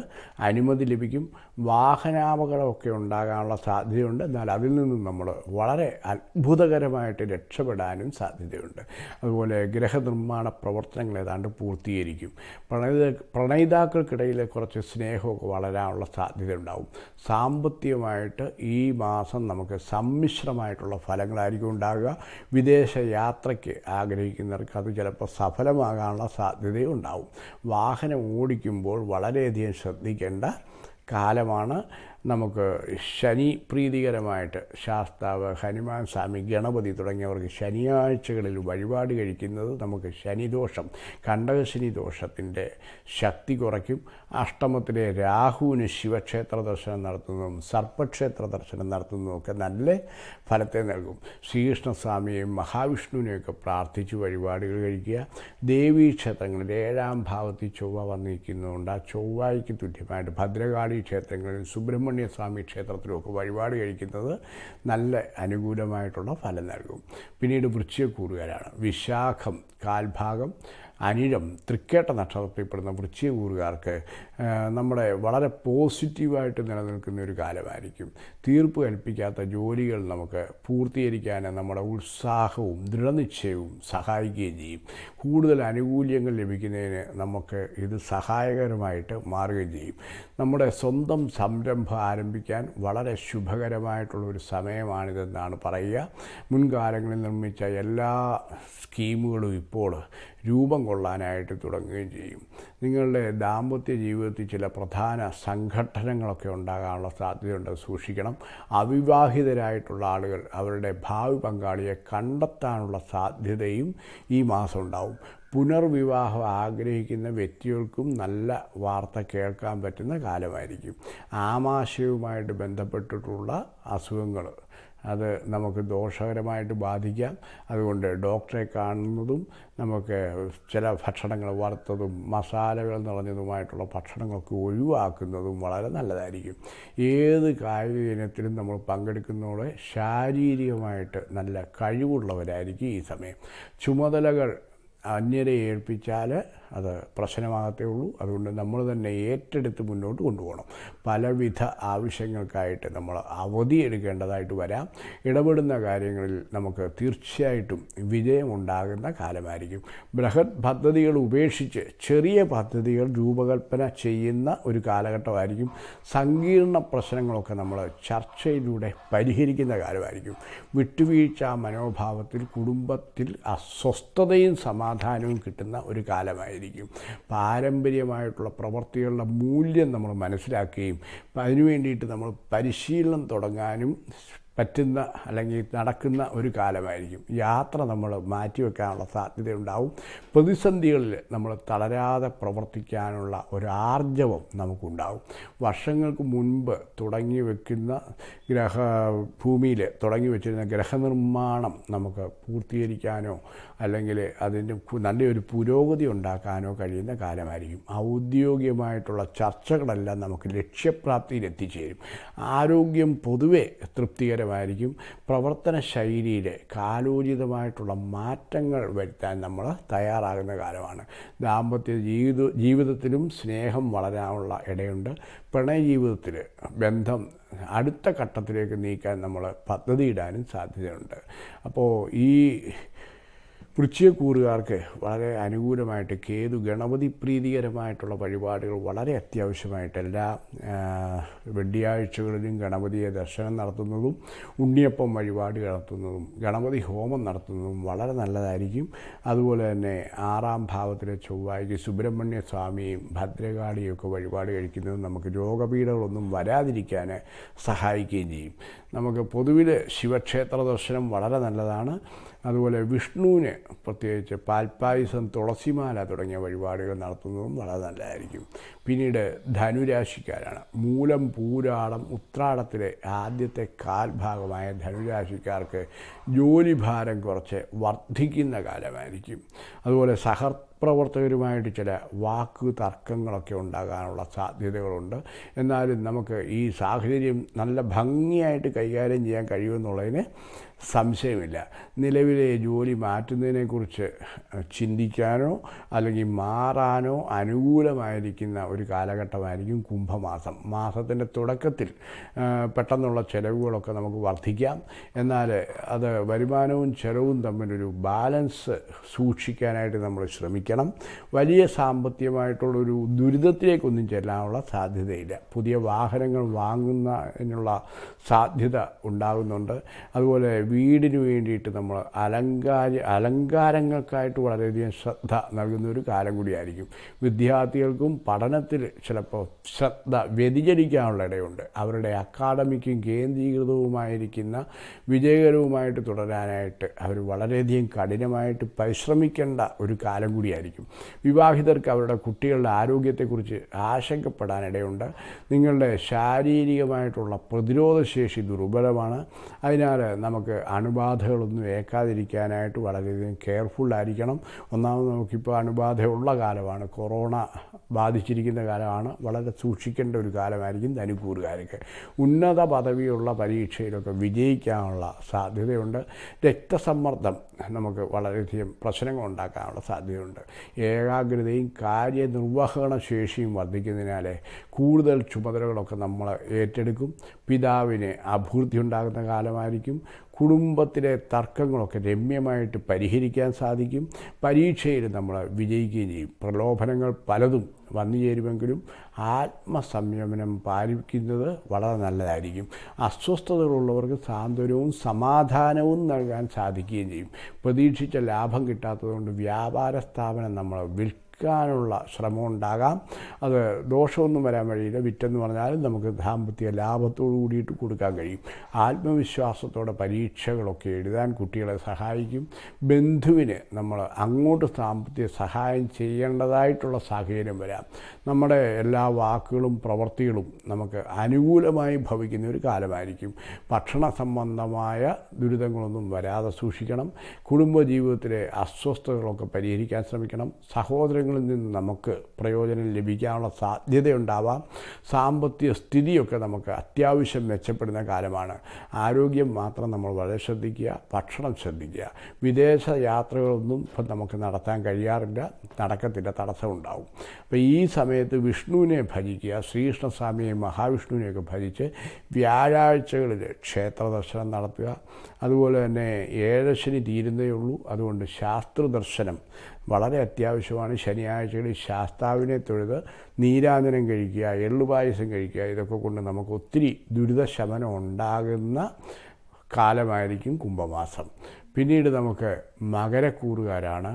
അനുമതി ലഭിക്കും വാഹനാപകടമൊക്കെ ഉണ്ടാകാനുള്ള സാധ്യതയുണ്ട് എന്നാൽ അതിൽ നിന്നും നമ്മൾ വളരെ അത്ഭുതകരമായിട്ട് രക്ഷപ്പെടാനും സാധ്യതയുണ്ട് അതുപോലെ ഗ്രഹനിർമ്മാണ പ്രവർത്തനങ്ങൾ ഏതാണ്ട് പൂർത്തീകരിക്കും പ്രണയിത പ്രണയിതാക്കൾക്കിടയിൽ കുറച്ച് സ്നേഹമൊക്കെ വളരാനുള്ള സാധ്യത ഉണ്ടാകും സാമ്പത്തികമായിട്ട് ഈ മാസം നമുക്ക് സമ്മിശ്രമായിട്ടുള്ള തരത്തിലുള്ള ഫലങ്ങളായിരിക്കും ഉണ്ടാകുക വിദേശ യാത്രയ്ക്ക് ആഗ്രഹിക്കുന്നവർക്ക് അത് ചിലപ്പോൾ സഫലമാകാനുള്ള സാധ്യതയുണ്ടാവും വാഹനം ഓടിക്കുമ്പോൾ വളരെയധികം ശ്രദ്ധിക്കേണ്ട കാലമാണ് നമുക്ക് ശനി പ്രീതികരമായിട്ട് ശാസ്താവ് ഹനുമാൻ സ്വാമി ഗണപതി തുടങ്ങിയവർക്ക് ശനിയാഴ്ചകളിൽ വഴിപാട് കഴിക്കുന്നത് നമുക്ക് ശനിദോഷം കണ്ടകശനി ദോഷത്തിൻ്റെ ശക്തി കുറയ്ക്കും അഷ്ടമത്തിലെ രാഹുവിന് ശിവക്ഷേത്ര ദർശനം നടത്തുന്നതും സർപ്പക്ഷേത്ര ദർശനം നടത്തുന്നതും ഒക്കെ നല്ല ഫലത്തെ നൽകും ശ്രീകൃഷ്ണസ്വാമിയെയും മഹാവിഷ്ണുവിനെയൊക്കെ പ്രാർത്ഥിച്ച് വഴിപാടുകൾ കഴിക്കുക ദേവീ ക്ഷേത്രങ്ങളിൽ ഏഴാം ഭാവത്തിൽ ചൊവ്വ വന്നിരിക്കുന്നതുകൊണ്ട് ആ ചൊവ്വായ്ക്ക് തുല്യമായിട്ട് ഭദ്രകാളി ക്ഷേത്രങ്ങളിൽ സുബ്രഹ്മണ്യ സുബ്രഹ്മണ്യസ്വാമി സ്വാമി ക്ഷേത്രത്തിലുമൊക്കെ വഴിപാട് കഴിക്കുന്നത് നല്ല അനുകൂലമായിട്ടുള്ള ഫലം നൽകും പിന്നീട് വൃശ്ചിക കൂറുകാരാണ് വിശാഖം കാൽഭാഗം അനിഴം തൃക്കേട്ട നക്ഷത്രത്തിൽപ്പെടുന്ന വൃശ്ചികൂറുകാർക്ക് നമ്മുടെ വളരെ പോസിറ്റീവായിട്ട് നിലനിൽക്കുന്ന ഒരു കാലമായിരിക്കും തീർപ്പ് കൽപ്പിക്കാത്ത ജോലികൾ നമുക്ക് പൂർത്തീകരിക്കാൻ നമ്മുടെ ഉത്സാഹവും ദൃഢനിശ്ചയവും സഹായിക്കുകയും ചെയ്യും കൂടുതൽ ആനുകൂല്യങ്ങൾ ലഭിക്കുന്നതിന് നമുക്ക് ഇത് സഹായകരമായിട്ട് മാറുകയും ചെയ്യും നമ്മുടെ സ്വന്തം സംരംഭം ആരംഭിക്കാൻ വളരെ ശുഭകരമായിട്ടുള്ള ഒരു സമയമാണിതെന്നാണ് പറയുക മുൻകാലങ്ങളിൽ നിർമ്മിച്ച എല്ലാ സ്കീമുകളും ഇപ്പോൾ രൂപം കൊള്ളാനായിട്ട് തുടങ്ങുകയും ചെയ്യും നിങ്ങളുടെ ദാമ്പത്യ ജീവിതത്തിൽ ചില പ്രധാന സംഘട്ടനങ്ങളൊക്കെ ഉണ്ടാകാനുള്ള സാധ്യതയുണ്ട് സൂക്ഷിക്കണം അവിവാഹിതരായിട്ടുള്ള ആളുകൾ അവരുടെ ഭാവി പങ്കാളിയെ കണ്ടെത്താനുള്ള സാധ്യതയും ഈ മാസം ഉണ്ടാവും പുനർവിവാഹം ആഗ്രഹിക്കുന്ന വ്യക്തികൾക്കും നല്ല വാർത്ത കേൾക്കാൻ പറ്റുന്ന കാലമായിരിക്കും ആമാശയവുമായിട്ട് ബന്ധപ്പെട്ടിട്ടുള്ള അസുഖങ്ങൾ അത് നമുക്ക് ദോഷകരമായിട്ട് ബാധിക്കാം അതുകൊണ്ട് ഡോക്ടറെ കാണുന്നതും നമുക്ക് ചില ഭക്ഷണങ്ങൾ വറുത്തതും മസാലകൾ നിറഞ്ഞതുമായിട്ടുള്ള ഭക്ഷണങ്ങളൊക്കെ ഒഴിവാക്കുന്നതും വളരെ നല്ലതായിരിക്കും ഏത് കായിക ഇനത്തിലും നമ്മൾ പങ്കെടുക്കുന്നതോടെ ശാരീരികമായിട്ട് നല്ല കഴിവുള്ളവരായിരിക്കും ഈ സമയം ചുമതലകൾ അന്യരെ ഏൽപ്പിച്ചാൽ അത് പ്രശ്നമാകത്തേ ഉള്ളൂ അതുകൊണ്ട് നമ്മൾ തന്നെ ഏറ്റെടുത്ത് മുന്നോട്ട് കൊണ്ടുപോകണം പലവിധ ആവശ്യങ്ങൾക്കായിട്ട് നമ്മൾ അവധി എടുക്കേണ്ടതായിട്ട് വരാം ഇടപെടുന്ന കാര്യങ്ങളിൽ നമുക്ക് തീർച്ചയായിട്ടും വിജയമുണ്ടാകുന്ന കാലമായിരിക്കും ബൃഹത് പദ്ധതികൾ ഉപേക്ഷിച്ച് ചെറിയ പദ്ധതികൾ രൂപകൽപ്പന ചെയ്യുന്ന ഒരു കാലഘട്ടമായിരിക്കും സങ്കീർണ പ്രശ്നങ്ങളൊക്കെ നമ്മൾ ചർച്ചയിലൂടെ പരിഹരിക്കുന്ന കാലമായിരിക്കും വിട്ടുവീഴ്ച മനോഭാവത്തിൽ കുടുംബത്തിൽ അസ്വസ്ഥതയും സമാ സമാധാനവും കിട്ടുന്ന ഒരു കാലമായിരിക്കും പാരമ്പര്യമായിട്ടുള്ള പ്രവൃത്തികളുടെ മൂല്യം നമ്മൾ മനസ്സിലാക്കുകയും അതിനു വേണ്ടിയിട്ട് നമ്മൾ പരിശീലനം തുടങ്ങാനും പറ്റുന്ന അല്ലെങ്കിൽ നടക്കുന്ന ഒരു കാലമായിരിക്കും യാത്ര നമ്മൾ മാറ്റിവെക്കാനുള്ള സാധ്യതയുണ്ടാവും പ്രതിസന്ധികളിൽ നമ്മൾ തളരാതെ പ്രവർത്തിക്കാനുള്ള ഒരു ആർജവം നമുക്കുണ്ടാവും വർഷങ്ങൾക്ക് മുൻപ് തുടങ്ങി വെക്കുന്ന ഗ്രഹ ഭൂമിയിൽ തുടങ്ങി വെച്ചിരുന്ന ഗ്രഹനിർമ്മാണം നമുക്ക് പൂർത്തീകരിക്കാനോ അല്ലെങ്കിൽ അതിൻ്റെ നല്ലൊരു പുരോഗതി ഉണ്ടാക്കാനോ കഴിയുന്ന കാലമായിരിക്കും ഔദ്യോഗികമായിട്ടുള്ള ചർച്ചകളെല്ലാം നമുക്ക് ലക്ഷ്യപ്രാപ്തിയിൽ എത്തിച്ചേരും ആരോഗ്യം പൊതുവെ തൃപ്തികരമായി ഭാഗമായിരിക്കും പ്രവർത്തന ശൈലിയിൽ കാലോചിതമായിട്ടുള്ള മാറ്റങ്ങൾ വരുത്താൻ നമ്മൾ തയ്യാറാകുന്ന കാലമാണ് ദാമ്പത്യ ജീവിത ജീവിതത്തിലും സ്നേഹം വളരാനുള്ള ഇടയുണ്ട് പ്രണയ ജീവിതത്തിൽ ബന്ധം അടുത്ത ഘട്ടത്തിലേക്ക് നീക്കാൻ നമ്മൾ പദ്ധതിയിടാനും സാധ്യതയുണ്ട് അപ്പോൾ ഈ വൃശ്ചികക്കൂറുകാർക്ക് വളരെ അനുകൂലമായിട്ട് കേതു ഗണപതി പ്രീതികരമായിട്ടുള്ള വഴിപാടുകൾ വളരെ അത്യാവശ്യമായിട്ട് എല്ലാ വെള്ളിയാഴ്ചകളിലും ഗണപതിയെ ദർശനം നടത്തുന്നതും ഉണ്ണിയപ്പം വഴിപാട് നടത്തുന്നതും ഗണപതി ഹോമം നടത്തുന്നതും വളരെ നല്ലതായിരിക്കും അതുപോലെ തന്നെ ആറാം ഭാവത്തിലെ ചൊവ്വാഴ്ച സുബ്രഹ്മണ്യ സ്വാമിയും ഭദ്രകാളിയൊക്കെ വഴിപാട് കഴിക്കുന്നത് നമുക്ക് രോഗപീഠകളൊന്നും വരാതിരിക്കാൻ സഹായിക്കുകയും ചെയ്യും നമുക്ക് പൊതുവിൽ ശിവക്ഷേത്ര ദർശനം വളരെ നല്ലതാണ് അതുപോലെ വിഷ്ണുവിന് പ്രത്യേകിച്ച് പാൽപ്പായസം തുളസിമാല തുടങ്ങിയ വഴിപാടുകൾ നടത്തുന്നതും വളരെ നല്ലതായിരിക്കും പിന്നീട് ധനുരാശിക്കാരാണ് മൂലം പൂരാടം ഉത്രാടത്തിലെ ആദ്യത്തെ കാൽഭാഗമായ ധനുരാശിക്കാർക്ക് ജോലിഭാരം കുറച്ച് വർദ്ധിക്കുന്ന കാലമായിരിക്കും അതുപോലെ സഹർ പ്രവർത്തകരുമായിട്ട് ചില വാക്ക് തർക്കങ്ങളൊക്കെ ഉണ്ടാകാനുള്ള സാധ്യതകളുണ്ട് എന്നാലും നമുക്ക് ഈ സാഹചര്യം നല്ല ഭംഗിയായിട്ട് കൈകാര്യം ചെയ്യാൻ കഴിയുമെന്നുള്ളതിന് സംശയമില്ല നിലവിലെ ജോലി മാറ്റുന്നതിനെക്കുറിച്ച് ചിന്തിക്കാനോ അല്ലെങ്കിൽ മാറാനോ അനുകൂലമായിരിക്കുന്ന ഒരു കാലഘട്ടമായിരിക്കും കുംഭമാസം മാസത്തിൻ്റെ തുടക്കത്തിൽ പെട്ടെന്നുള്ള ചിലവുകളൊക്കെ നമുക്ക് വർദ്ധിക്കാം എന്നാൽ അത് വരുമാനവും ചെലവും തമ്മിലൊരു ബാലൻസ് സൂക്ഷിക്കാനായിട്ട് നമ്മൾ ശ്രമിക്കണം വലിയ സാമ്പത്തികമായിട്ടുള്ളൊരു ദുരിതത്തിലേക്കൊന്നും ചെല്ലാനുള്ള സാധ്യതയില്ല പുതിയ വാഹനങ്ങൾ വാങ്ങുന്നതിനുള്ള സാധ്യത ഉണ്ടാകുന്നുണ്ട് അതുപോലെ വീടിന് വേണ്ടിയിട്ട് നമ്മൾ അലങ്കാര അലങ്കാരങ്ങൾക്കായിട്ട് വളരെയധികം ശ്രദ്ധ നൽകുന്ന ഒരു കാലം കൂടിയായിരിക്കും വിദ്യാർത്ഥികൾക്കും പഠനത്തിൽ ചിലപ്പോൾ ശ്രദ്ധ വ്യതിചരിക്കാനുള്ള ഇടയുണ്ട് അവരുടെ അക്കാഡമിക്കും കേന്ദ്രീകൃതവുമായിരിക്കുന്ന വിജയകരവുമായിട്ട് തുടരാനായിട്ട് അവർ വളരെയധികം കഠിനമായിട്ട് പരിശ്രമിക്കേണ്ട ഒരു കാലം കൂടിയായിരിക്കും വിവാഹിതർക്ക് അവരുടെ കുട്ടികളുടെ ആരോഗ്യത്തെക്കുറിച്ച് ആശങ്കപ്പെടാനിടയുണ്ട് നിങ്ങളുടെ ശാരീരികമായിട്ടുള്ള പ്രതിരോധശേഷി ദുർബലമാണ് അതിനാൽ നമുക്ക് അണുബാധകളൊന്നും ഏൽക്കാതിരിക്കാനായിട്ട് വളരെയധികം കെയർഫുള്ളായിരിക്കണം ഒന്നാമത് നമുക്കിപ്പോൾ അണുബാധയുള്ള കാലമാണ് കൊറോണ ബാധിച്ചിരിക്കുന്ന കാലമാണ് വളരെ സൂക്ഷിക്കേണ്ട ഒരു കാലമായിരിക്കും ധനുക്കൂറുകാർക്ക് ഉന്നത പദവിയുള്ള പരീക്ഷയിലൊക്കെ വിജയിക്കാനുള്ള സാധ്യതയുണ്ട് രക്തസമ്മർദ്ദം നമുക്ക് വളരെയധികം പ്രശ്നങ്ങൾ ഉണ്ടാക്കാനുള്ള സാധ്യതയുണ്ട് ഏകാഗ്രതയും കാര്യനിർവഹണ ശേഷിയും വർദ്ധിക്കുന്നതിനാൽ കൂടുതൽ ചുമതലകളൊക്കെ നമ്മൾ ഏറ്റെടുക്കും പിതാവിന് അഭിവൃദ്ധി ഉണ്ടാകുന്ന കാലമായിരിക്കും കുടുംബത്തിലെ തർക്കങ്ങളൊക്കെ രമ്യമായിട്ട് പരിഹരിക്കാൻ സാധിക്കും പരീക്ഷയിൽ നമ്മൾ വിജയിക്കുകയും ചെയ്യും പ്രലോഭനങ്ങൾ പലതും വന്നു ചേരുമെങ്കിലും ആത്മസംയമനം പാലിക്കുന്നത് വളരെ നല്ലതായിരിക്കും അസ്വസ്ഥതകളുള്ളവർക്ക് സാന്ത്വനവും സമാധാനവും നൽകാൻ സാധിക്കുകയും ചെയ്യും പ്രതീക്ഷിച്ച ലാഭം കിട്ടാത്തതുകൊണ്ട് വ്യാപാര സ്ഥാപനം നമ്മൾ വിൽ കുറയ്ക്കാനുള്ള ശ്രമം ഉണ്ടാകാം അത് ദോഷമൊന്നും വരാൻ വഴിയില്ല വിറ്റെന്ന് പറഞ്ഞാലും നമുക്ക് ദാമ്പത്യ ലാഭത്തോടു കൂടിയിട്ട് കൊടുക്കാൻ കഴിയും ആത്മവിശ്വാസത്തോടെ പരീക്ഷകളൊക്കെ എഴുതാൻ കുട്ടികളെ സഹായിക്കും ബന്ധുവിന് നമ്മൾ അങ്ങോട്ട് സാമ്പത്തിക സഹായം ചെയ്യേണ്ടതായിട്ടുള്ള സാഹചര്യം വരാം നമ്മുടെ എല്ലാ വാക്കുകളും പ്രവൃത്തികളും നമുക്ക് അനുകൂലമായി ഭവിക്കുന്ന ഒരു കാലമായിരിക്കും ഭക്ഷണ സംബന്ധമായ ദുരിതങ്ങളൊന്നും വരാതെ സൂക്ഷിക്കണം കുടുംബജീവിതത്തിലെ അസ്വസ്ഥതകളൊക്കെ പരിഹരിക്കാൻ ശ്രമിക്കണം സഹോദരങ്ങൾ കാര്യങ്ങളിൽ നിന്ന് നമുക്ക് പ്രയോജനം ലഭിക്കാനുള്ള സാധ്യതയുണ്ടാവാം സാമ്പത്തിക സ്ഥിതിയൊക്കെ നമുക്ക് അത്യാവശ്യം മെച്ചപ്പെടുന്ന കാലമാണ് ആരോഗ്യം മാത്രം നമ്മൾ വളരെ ശ്രദ്ധിക്കുക ഭക്ഷണം ശ്രദ്ധിക്കുക വിദേശ യാത്രകളൊന്നും ഇപ്പം നമുക്ക് നടത്താൻ കഴിയാറില്ല നടക്കത്തില്ല തടസ്സമുണ്ടാവും അപ്പോൾ ഈ സമയത്ത് വിഷ്ണുവിനെ ഭജിക്കുക ശ്രീകൃഷ്ണസ്വാമിയെ മഹാവിഷ്ണുവിനെയൊക്കെ ഭജിച്ച് വ്യാഴാഴ്ചകളിൽ ക്ഷേത്ര ദർശനം നടത്തുക അതുപോലെ തന്നെ ഏഴശനി തീരുന്നേ ഉള്ളൂ അതുകൊണ്ട് ശാസ്ത്രദർശനം വളരെ അത്യാവശ്യമാണ് ശനിയാഴ്ചകളിൽ ശാസ്താവിനെ തൊഴുത് നീരാഞ്ജനം കഴിക്കുക എള്ളുപായസം കഴിക്കുക ഇതൊക്കെ കൊണ്ട് നമുക്ക് ഒത്തിരി ദുരിതശമനം ഉണ്ടാകുന്ന കാലമായിരിക്കും കുംഭമാസം പിന്നീട് നമുക്ക് മകരക്കൂറുകാരാണ്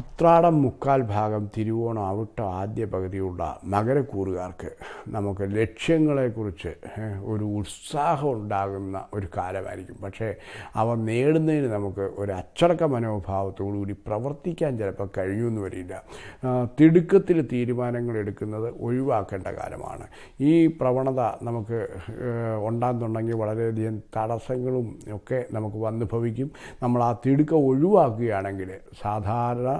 ഉത്രാടം മുക്കാൽ ഭാഗം തിരുവോണം അവിട്ട ആദ്യ പകുതിയുള്ള നഗരക്കൂറുകാർക്ക് നമുക്ക് ലക്ഷ്യങ്ങളെക്കുറിച്ച് ഒരു ഉത്സാഹം ഉണ്ടാകുന്ന ഒരു കാലമായിരിക്കും പക്ഷേ അവ നേടുന്നതിന് നമുക്ക് ഒരു അച്ചടക്ക മനോഭാവത്തോടുകൂടി പ്രവർത്തിക്കാൻ ചിലപ്പോൾ കഴിയുമെന്ന് വരില്ല തിടുക്കത്തിൽ തീരുമാനങ്ങൾ എടുക്കുന്നത് ഒഴിവാക്കേണ്ട കാലമാണ് ഈ പ്രവണത നമുക്ക് ഉണ്ടാകുന്നുണ്ടെങ്കിൽ വളരെയധികം തടസ്സങ്ങളും ഒക്കെ നമുക്ക് വന്നുഭവിക്കും നമ്മൾ ആ തിടുക്ക ഒഴിവാക്കുകയാണെങ്കിൽ സാധാരണ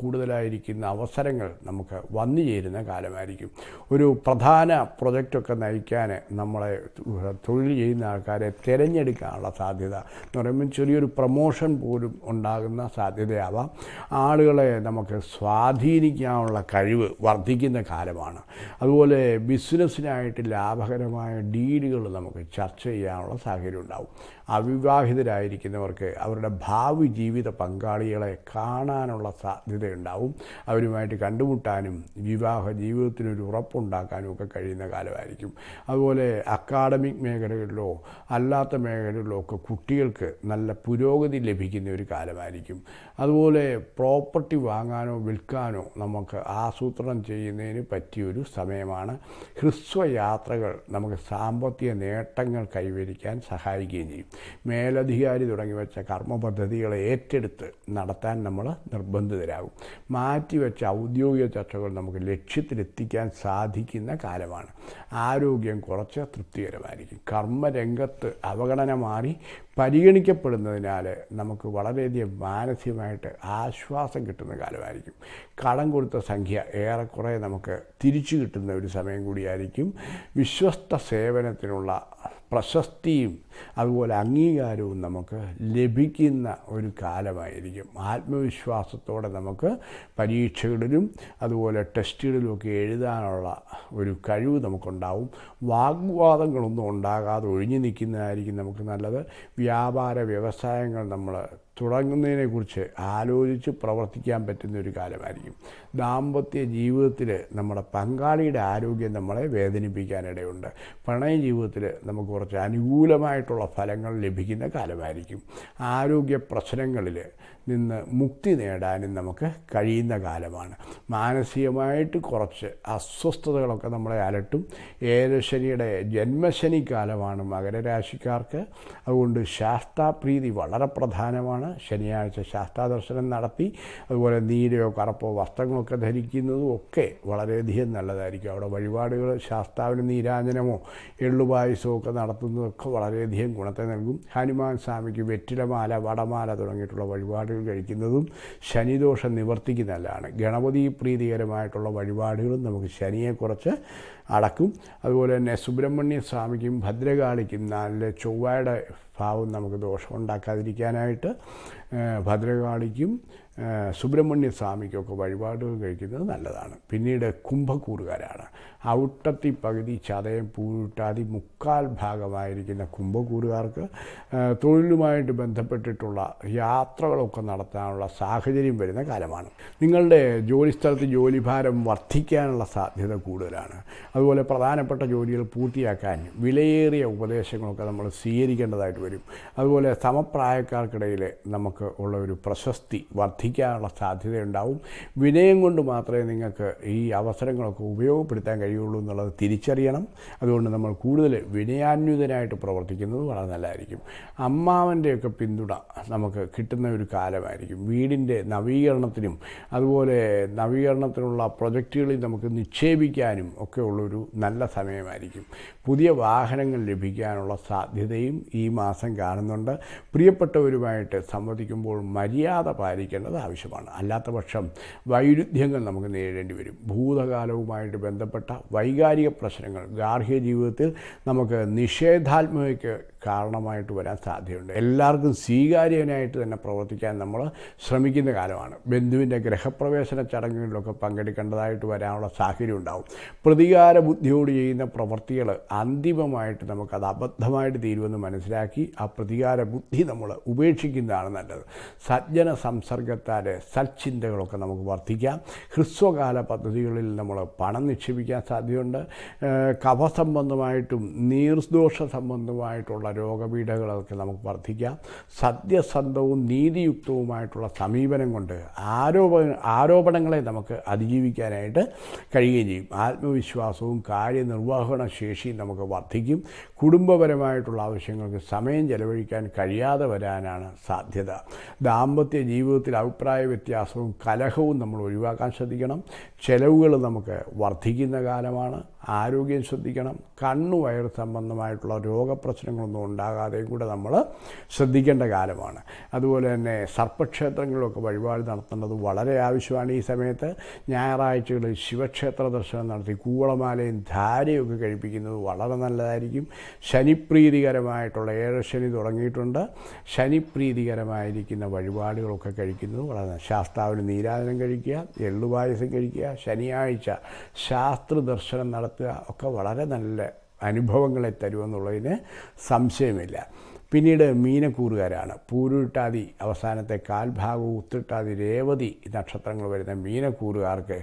കൂടുതലായിരിക്കുന്ന അവസരങ്ങൾ നമുക്ക് വന്നു ചേരുന്ന കാലമായിരിക്കും ഒരു പ്രധാന പ്രൊജക്റ്റൊക്കെ നയിക്കാൻ നമ്മളെ തൊഴിൽ ചെയ്യുന്ന ആൾക്കാരെ തിരഞ്ഞെടുക്കാനുള്ള സാധ്യത എന്ന് പറയുമ്പോൾ ചെറിയൊരു പ്രൊമോഷൻ പോലും ഉണ്ടാകുന്ന സാധ്യതയാവാം ആളുകളെ നമുക്ക് സ്വാധീനിക്കാനുള്ള കഴിവ് വർദ്ധിക്കുന്ന കാലമാണ് അതുപോലെ ബിസിനസ്സിനായിട്ട് ലാഭകരമായ ഡീലുകൾ നമുക്ക് ചർച്ച ചെയ്യാനുള്ള സാഹചര്യം ഉണ്ടാവും അവിവാഹിതരായിരിക്കുന്നവർക്ക് അവരുടെ ഭാവി ജീവിത പങ്കാളികളെ കാണാനുള്ള സാധ്യത സാധ്യതയുണ്ടാവും അവരുമായിട്ട് കണ്ടുമുട്ടാനും വിവാഹ ജീവിതത്തിനൊരു ഉറപ്പുണ്ടാക്കാനും ഒക്കെ കഴിയുന്ന കാലമായിരിക്കും അതുപോലെ അക്കാഡമിക് മേഖലകളിലോ അല്ലാത്ത മേഖലകളിലോ ഒക്കെ കുട്ടികൾക്ക് നല്ല പുരോഗതി ലഭിക്കുന്ന ഒരു കാലമായിരിക്കും അതുപോലെ പ്രോപ്പർട്ടി വാങ്ങാനോ വിൽക്കാനോ നമുക്ക് ആസൂത്രണം ചെയ്യുന്നതിന് പറ്റിയൊരു സമയമാണ് ഹ്രസ്വയാത്രകൾ നമുക്ക് സാമ്പത്തിക നേട്ടങ്ങൾ കൈവരിക്കാൻ സഹായിക്കുകയും ചെയ്യും മേലധികാരി തുടങ്ങി വെച്ച കർമ്മ പദ്ധതികളെ ഏറ്റെടുത്ത് നടത്താൻ നമ്മൾ നിർബന്ധിതരാകും മാറ്റിവെച്ച ഔദ്യോഗിക ചർച്ചകൾ നമുക്ക് ലക്ഷ്യത്തിലെത്തിക്കാൻ സാധിക്കുന്ന കാലമാണ് ആരോഗ്യം കുറച്ച് തൃപ്തികരമായിരിക്കും കർമ്മരംഗത്ത് അവഗണന മാറി പരിഗണിക്കപ്പെടുന്നതിനാൽ നമുക്ക് വളരെയധികം മാനസികമായിട്ട് ആശ്വാസം കിട്ടുന്ന കാലമായിരിക്കും കടം കൊടുത്ത സംഖ്യ ഏറെക്കുറെ നമുക്ക് തിരിച്ചു കിട്ടുന്ന ഒരു സമയം കൂടിയായിരിക്കും വിശ്വസ്ത സേവനത്തിനുള്ള പ്രശസ്തിയും അതുപോലെ അംഗീകാരവും നമുക്ക് ലഭിക്കുന്ന ഒരു കാലമായിരിക്കും ആത്മവിശ്വാസത്തോടെ നമുക്ക് പരീക്ഷകളിലും അതുപോലെ ടെസ്റ്റുകളിലും ഒക്കെ എഴുതാനുള്ള ഒരു കഴിവ് നമുക്കുണ്ടാവും വാഗ്വാദങ്ങളൊന്നും ഉണ്ടാകാതെ ഒഴിഞ്ഞു നിൽക്കുന്നതായിരിക്കും നമുക്ക് നല്ലത് വ്യാപാര വ്യവസായങ്ങൾ നമ്മൾ തുടങ്ങുന്നതിനെക്കുറിച്ച് ആലോചിച്ച് പ്രവർത്തിക്കാൻ പറ്റുന്ന ഒരു കാലമായിരിക്കും ദാമ്പത്യ ജീവിതത്തിൽ നമ്മുടെ പങ്കാളിയുടെ ആരോഗ്യം നമ്മളെ വേദനിപ്പിക്കാനിടയുണ്ട് പ്രണയ ജീവിതത്തിൽ നമുക്ക് കുറച്ച് അനുകൂലമായിട്ടുള്ള ഫലങ്ങൾ ലഭിക്കുന്ന കാലമായിരിക്കും ആരോഗ്യ പ്രശ്നങ്ങളിൽ നിന്ന് മുക്തി നേടാനും നമുക്ക് കഴിയുന്ന കാലമാണ് മാനസികമായിട്ട് കുറച്ച് അസ്വസ്ഥതകളൊക്കെ നമ്മളെ അലട്ടും ഏഴശനിയുടെ ജന്മശനി കാലമാണ് മകരരാശിക്കാർക്ക് അതുകൊണ്ട് ശാസ്താപ്രീതി വളരെ പ്രധാനമാണ് ശനിയാഴ്ച ശാസ്താദർശനം നടത്തി അതുപോലെ നീലയോ കറുപ്പോ വസ്ത്രങ്ങളോ വസ്ത്രമൊക്കെ ധരിക്കുന്നതും ഒക്കെ വളരെയധികം നല്ലതായിരിക്കും അവിടെ വഴിപാടുകൾ ശാസ്താവിന് നീരാഞ്ജനമോ എള്ളുപായസമോ ഒക്കെ നടത്തുന്നതൊക്കെ വളരെയധികം ഗുണത്തെ നൽകും ഹനുമാൻ സ്വാമിക്ക് വെറ്റിലമാല വടമാല തുടങ്ങിയിട്ടുള്ള വഴിപാടുകൾ കഴിക്കുന്നതും ശനിദോഷം നിവർത്തിക്ക് നല്ലതാണ് ഗണപതി പ്രീതികരമായിട്ടുള്ള വഴിപാടുകളും നമുക്ക് ശനിയെ കുറച്ച് അടക്കും അതുപോലെ തന്നെ സുബ്രഹ്മണ്യ സ്വാമിക്കും ഭദ്രകാളിക്കും നല്ല ചൊവ്വയുടെ ഭാവം നമുക്ക് ദോഷം ഉണ്ടാക്കാതിരിക്കാനായിട്ട് ഭദ്രകാളിക്കും സുബ്രഹ്മണ്യ സ്വാമിക്കൊക്കെ വഴിപാട് കഴിക്കുന്നത് നല്ലതാണ് പിന്നീട് കുംഭക്കൂറുകാരാണ് ഔട്ടത്തി പകുതി ചതയം പൂരിട്ടാതി മുക്കാൽ ഭാഗമായിരിക്കുന്ന കുംഭക്കൂറുകാർക്ക് തൊഴിലുമായിട്ട് ബന്ധപ്പെട്ടിട്ടുള്ള യാത്രകളൊക്കെ നടത്താനുള്ള സാഹചര്യം വരുന്ന കാലമാണ് നിങ്ങളുടെ ജോലിസ്ഥലത്ത് ജോലിഭാരം വർദ്ധിക്കാനുള്ള സാധ്യത കൂടുതലാണ് അതുപോലെ പ്രധാനപ്പെട്ട ജോലികൾ പൂർത്തിയാക്കാൻ വിലയേറിയ ഉപദേശങ്ങളൊക്കെ നമ്മൾ സ്വീകരിക്കേണ്ടതായിട്ട് വരും അതുപോലെ സമപ്രായക്കാർക്കിടയിൽ നമുക്ക് ഉള്ള ഒരു പ്രശസ്തി വർദ്ധി സാധിക്കാനുള്ള സാധ്യതയുണ്ടാവും വിനയം കൊണ്ട് മാത്രമേ നിങ്ങൾക്ക് ഈ അവസരങ്ങളൊക്കെ ഉപയോഗപ്പെടുത്താൻ കഴിയുള്ളൂ എന്നുള്ളത് തിരിച്ചറിയണം അതുകൊണ്ട് നമ്മൾ കൂടുതൽ വിനയാന്യുതനായിട്ട് പ്രവർത്തിക്കുന്നത് വളരെ നല്ലതായിരിക്കും അമ്മാവൻ്റെയൊക്കെ പിന്തുണ നമുക്ക് കിട്ടുന്ന ഒരു കാലമായിരിക്കും വീടിൻ്റെ നവീകരണത്തിനും അതുപോലെ നവീകരണത്തിനുള്ള പ്രൊജക്റ്റുകളിൽ നമുക്ക് നിക്ഷേപിക്കാനും ഒക്കെ ഉള്ളൊരു നല്ല സമയമായിരിക്കും പുതിയ വാഹനങ്ങൾ ലഭിക്കാനുള്ള സാധ്യതയും ഈ മാസം കാണുന്നുണ്ട് പ്രിയപ്പെട്ടവരുമായിട്ട് സംവദിക്കുമ്പോൾ മര്യാദ പാലിക്കേണ്ടത് ആവശ്യമാണ് അല്ലാത്ത പക്ഷം വൈരുദ്ധ്യങ്ങൾ നമുക്ക് നേരിടേണ്ടി വരും ഭൂതകാലവുമായിട്ട് ബന്ധപ്പെട്ട വൈകാരിക പ്രശ്നങ്ങൾ ഗാർഹിക ജീവിതത്തിൽ നമുക്ക് നിഷേധാത്മക കാരണമായിട്ട് വരാൻ സാധ്യതയുണ്ട് എല്ലാവർക്കും സ്വീകാര്യനായിട്ട് തന്നെ പ്രവർത്തിക്കാൻ നമ്മൾ ശ്രമിക്കുന്ന കാലമാണ് ബന്ധുവിൻ്റെ ഗ്രഹപ്രവേശന ചടങ്ങുകളിലൊക്കെ പങ്കെടുക്കേണ്ടതായിട്ട് വരാനുള്ള സാഹചര്യം ഉണ്ടാവും പ്രതികാര ബുദ്ധിയോട് ചെയ്യുന്ന പ്രവൃത്തികൾ അന്തിമമായിട്ട് നമുക്കത് അബദ്ധമായിട്ട് തീരുമെന്ന് മനസ്സിലാക്കി ആ പ്രതികാര ബുദ്ധി നമ്മൾ ഉപേക്ഷിക്കുന്നതാണ് നല്ലത് സജ്ജന സംസർഗത്താൽ സൽചിന്തകളൊക്കെ നമുക്ക് വർദ്ധിക്കാം ഹ്രസ്വകാല പദ്ധതികളിൽ നമ്മൾ പണം നിക്ഷേപിക്കാൻ സാധ്യതയുണ്ട് സംബന്ധമായിട്ടും നീർദോഷ സംബന്ധമായിട്ടുള്ള രോഗപീഠകളൊക്കെ നമുക്ക് വർദ്ധിക്കാം സത്യസന്ധവും നീതിയുക്തവുമായിട്ടുള്ള സമീപനം കൊണ്ട് ആരോപ ആരോപണങ്ങളെ നമുക്ക് അതിജീവിക്കാനായിട്ട് കഴിയുകയും ചെയ്യും ആത്മവിശ്വാസവും കാര്യനിർവഹണ ശേഷിയും നമുക്ക് വർദ്ധിക്കും കുടുംബപരമായിട്ടുള്ള ആവശ്യങ്ങൾക്ക് സമയം ചെലവഴിക്കാൻ കഴിയാതെ വരാനാണ് സാധ്യത ദാമ്പത്യ ജീവിതത്തിൽ അഭിപ്രായ വ്യത്യാസവും കലഹവും നമ്മൾ ഒഴിവാക്കാൻ ശ്രദ്ധിക്കണം ചെലവുകൾ നമുക്ക് വർദ്ധിക്കുന്ന കാലമാണ് ആരോഗ്യം ശ്രദ്ധിക്കണം വയറ് സംബന്ധമായിട്ടുള്ള രോഗപ്രശ്നങ്ങളൊന്നും ഉണ്ടാകാതെയും കൂടെ നമ്മൾ ശ്രദ്ധിക്കേണ്ട കാലമാണ് അതുപോലെ തന്നെ സർപ്പക്ഷേത്രങ്ങളിലൊക്കെ വഴിപാട് നടത്തേണ്ടത് വളരെ ആവശ്യമാണ് ഈ സമയത്ത് ഞായറാഴ്ചകളിൽ ശിവക്ഷേത്ര ദർശനം നടത്തി കൂവളമാലയും ധാരയൊക്കെ കഴിപ്പിക്കുന്നത് വളരെ നല്ലതായിരിക്കും ശനിപ്രീതികരമായിട്ടുള്ള ശനി തുടങ്ങിയിട്ടുണ്ട് ശനിപ്രീതികരമായിരിക്കുന്ന വഴിപാടുകളൊക്കെ കഴിക്കുന്നത് വളരെ ശാസ്താവിന് നീരാജനം കഴിക്കുക എള്ളുപായസം കഴിക്കുക ശനിയാഴ്ച ശാസ്ത്ര ദർശനം നടത്തി നടത്തുക ഒക്കെ വളരെ നല്ല അനുഭവങ്ങളെ തരുമെന്നുള്ളതിന് സംശയമില്ല പിന്നീട് മീനക്കൂറുകാരാണ് പൂരുട്ടാതി അവസാനത്തെ കാൽഭാഗവും ഉത്തിട്ടാതി രേവതി നക്ഷത്രങ്ങൾ വരുന്ന മീനക്കൂറുകാർക്ക്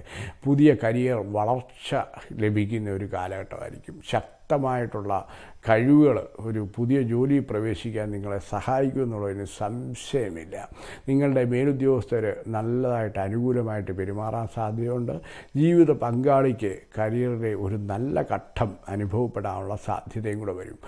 പുതിയ കരിയർ വളർച്ച ലഭിക്കുന്ന ഒരു കാലഘട്ടമായിരിക്കും ശക്തമായിട്ടുള്ള കഴിവുകൾ ഒരു പുതിയ ജോലി പ്രവേശിക്കാൻ നിങ്ങളെ സഹായിക്കുമെന്നുള്ളതിന് സംശയമില്ല നിങ്ങളുടെ മേലുദ്യോഗസ്ഥർ നല്ലതായിട്ട് അനുകൂലമായിട്ട് പെരുമാറാൻ സാധ്യതയുണ്ട് ജീവിത പങ്കാളിക്ക് കരിയറിലെ ഒരു നല്ല ഘട്ടം അനുഭവപ്പെടാനുള്ള സാധ്യതയും കൂടെ വരും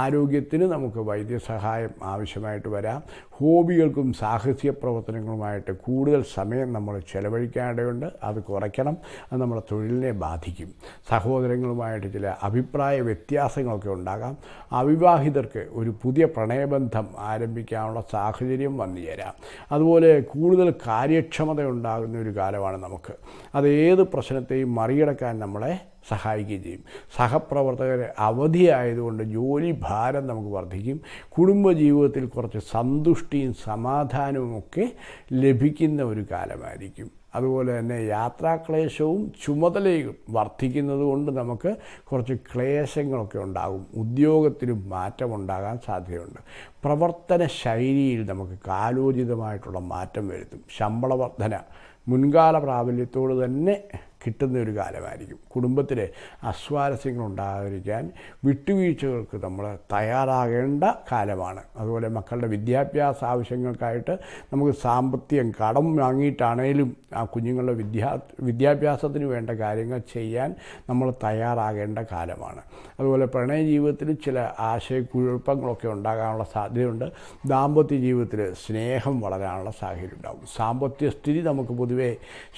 ആരോഗ്യത്തിന് നമുക്ക് വൈദ്യസഹായം ആവശ്യമായിട്ട് വരാം ഹോബികൾക്കും സാഹസിക പ്രവർത്തനങ്ങളുമായിട്ട് കൂടുതൽ സമയം നമ്മൾ ചെലവഴിക്കേണ്ടതുണ്ട് അത് കുറയ്ക്കണം അത് നമ്മുടെ തൊഴിലിനെ ബാധിക്കും സഹോദരങ്ങളുമായിട്ട് ചില അഭിപ്രായ വ്യത്യാസങ്ങളൊക്കെ ഉണ്ടാകാം ഉണ്ടാകാം അവിവാഹിതർക്ക് ഒരു പുതിയ പ്രണയബന്ധം ആരംഭിക്കാനുള്ള സാഹചര്യം വന്നു ചേരാം അതുപോലെ കൂടുതൽ കാര്യക്ഷമത ഉണ്ടാകുന്ന ഒരു കാലമാണ് നമുക്ക് അത് ഏത് പ്രശ്നത്തെയും മറികടക്കാൻ നമ്മളെ സഹായിക്കുകയും ചെയ്യും സഹപ്രവർത്തകർ അവധിയായതുകൊണ്ട് ജോലി ഭാരം നമുക്ക് വർദ്ധിക്കും കുടുംബജീവിതത്തിൽ കുറച്ച് സന്തുഷ്ടിയും സമാധാനവും ഒക്കെ ലഭിക്കുന്ന ഒരു കാലമായിരിക്കും അതുപോലെ തന്നെ യാത്രാക്ലേശവും ചുമതലയും വർദ്ധിക്കുന്നത് കൊണ്ട് നമുക്ക് കുറച്ച് ക്ലേശങ്ങളൊക്കെ ഉണ്ടാകും ഉദ്യോഗത്തിലും മാറ്റമുണ്ടാകാൻ സാധ്യതയുണ്ട് പ്രവർത്തന ശൈലിയിൽ നമുക്ക് കാലോചിതമായിട്ടുള്ള മാറ്റം വരുത്തും ശമ്പള വർധന മുൻകാല പ്രാബല്യത്തോട് തന്നെ കിട്ടുന്ന ഒരു കാലമായിരിക്കും കുടുംബത്തിൽ അസ്വാരസ്യങ്ങൾ ഉണ്ടാകാതിരിക്കാൻ വിട്ടുവീഴ്ചകൾക്ക് നമ്മൾ തയ്യാറാകേണ്ട കാലമാണ് അതുപോലെ മക്കളുടെ വിദ്യാഭ്യാസ ആവശ്യങ്ങൾക്കായിട്ട് നമുക്ക് സാമ്പത്തികം കടം വാങ്ങിയിട്ടാണേലും ആ കുഞ്ഞുങ്ങളുടെ വിദ്യാ വിദ്യാഭ്യാസത്തിന് വേണ്ട കാര്യങ്ങൾ ചെയ്യാൻ നമ്മൾ തയ്യാറാകേണ്ട കാലമാണ് അതുപോലെ പ്രണയ ജീവിതത്തിൽ ചില ആശയക്കുഴപ്പങ്ങളൊക്കെ ഉണ്ടാകാനുള്ള സാധ്യതയുണ്ട് ദാമ്പത്യ ജീവിതത്തിൽ സ്നേഹം വളരാനുള്ള സാഹചര്യം ഉണ്ടാകും സാമ്പത്തിക സ്ഥിതി നമുക്ക് പൊതുവേ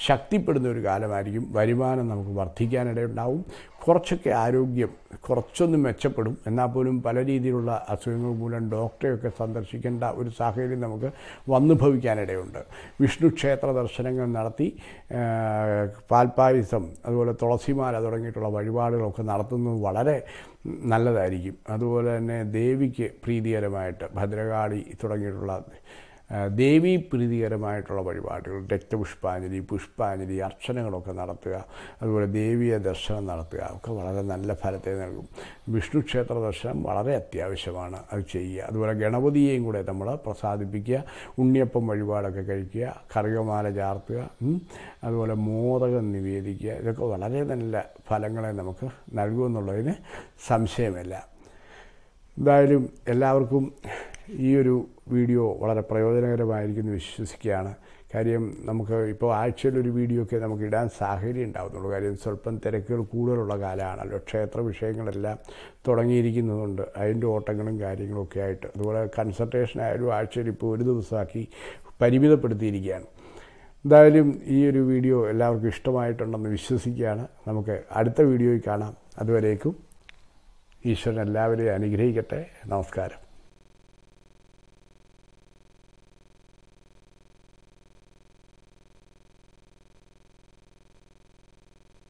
ശക്തിപ്പെടുന്ന ഒരു കാലമായിരിക്കും വരുമാനം നമുക്ക് വർദ്ധിക്കാനിടയുണ്ടാവും കുറച്ചൊക്കെ ആരോഗ്യം കുറച്ചൊന്ന് മെച്ചപ്പെടും എന്നാൽ പോലും പല രീതിയിലുള്ള അസുഖങ്ങൾ മൂലം ഡോക്ടറെയൊക്കെ സന്ദർശിക്കേണ്ട ഒരു സാഹചര്യം നമുക്ക് വന്നു ഭവിക്കാനിടയുണ്ട് വിഷ്ണു ക്ഷേത്ര ദർശനങ്ങൾ നടത്തി പാൽപ്പായസം അതുപോലെ തുളസിമാല തുടങ്ങിയിട്ടുള്ള വഴിപാടുകളൊക്കെ നടത്തുന്നത് വളരെ നല്ലതായിരിക്കും അതുപോലെ തന്നെ ദേവിക്ക് പ്രീതികരമായിട്ട് ഭദ്രകാളി തുടങ്ങിയിട്ടുള്ള ദേവീ പ്രീതികരമായിട്ടുള്ള വഴിപാടുകൾ രക്തപുഷ്പാഞ്ജലി പുഷ്പാഞ്ജലി അർച്ചനകളൊക്കെ നടത്തുക അതുപോലെ ദേവീയ ദർശനം നടത്തുക ഒക്കെ വളരെ നല്ല ഫലത്തെ നൽകും വിഷ്ണു ക്ഷേത്ര ദർശനം വളരെ അത്യാവശ്യമാണ് അത് ചെയ്യുക അതുപോലെ ഗണപതിയെയും കൂടെ നമ്മൾ പ്രസാദിപ്പിക്കുക ഉണ്ണിയപ്പം വഴിപാടൊക്കെ കഴിക്കുക കറികമാല ചാർത്തുക അതുപോലെ മോദകം നിവേദിക്കുക ഇതൊക്കെ വളരെ നല്ല ഫലങ്ങളെ നമുക്ക് നൽകുമെന്നുള്ളതിന് സംശയമില്ല എന്തായാലും എല്ലാവർക്കും ഈ ഒരു വീഡിയോ വളരെ പ്രയോജനകരമായിരിക്കുമെന്ന് വിശ്വസിക്കുകയാണ് കാര്യം നമുക്ക് ഇപ്പോൾ ആഴ്ചയിലൊരു വീഡിയോ ഒക്കെ നമുക്ക് ഇടാൻ സാഹചര്യം ഉണ്ടാകുന്നുള്ളൂ കാര്യം സ്വല്പം തിരക്കുകൾ കൂടുതലുള്ള കാലമാണല്ലോ ക്ഷേത്ര വിഷയങ്ങളെല്ലാം തുടങ്ങിയിരിക്കുന്നതുകൊണ്ട് അതിൻ്റെ ഓട്ടങ്ങളും കാര്യങ്ങളൊക്കെ ആയിട്ട് അതുപോലെ കൺസൾട്ടേഷൻ ആയാലും ആഴ്ചയിൽ ഇപ്പോൾ ഒരു ദിവസമാക്കി പരിമിതപ്പെടുത്തിയിരിക്കുകയാണ് എന്തായാലും ഈ ഒരു വീഡിയോ എല്ലാവർക്കും ഇഷ്ടമായിട്ടുണ്ടെന്ന് വിശ്വസിക്കുകയാണ് നമുക്ക് അടുത്ത വീഡിയോയിൽ കാണാം അതുവരേക്കും ഈശ്വരൻ എല്ലാവരെയും അനുഗ്രഹിക്കട്ടെ നമസ്കാരം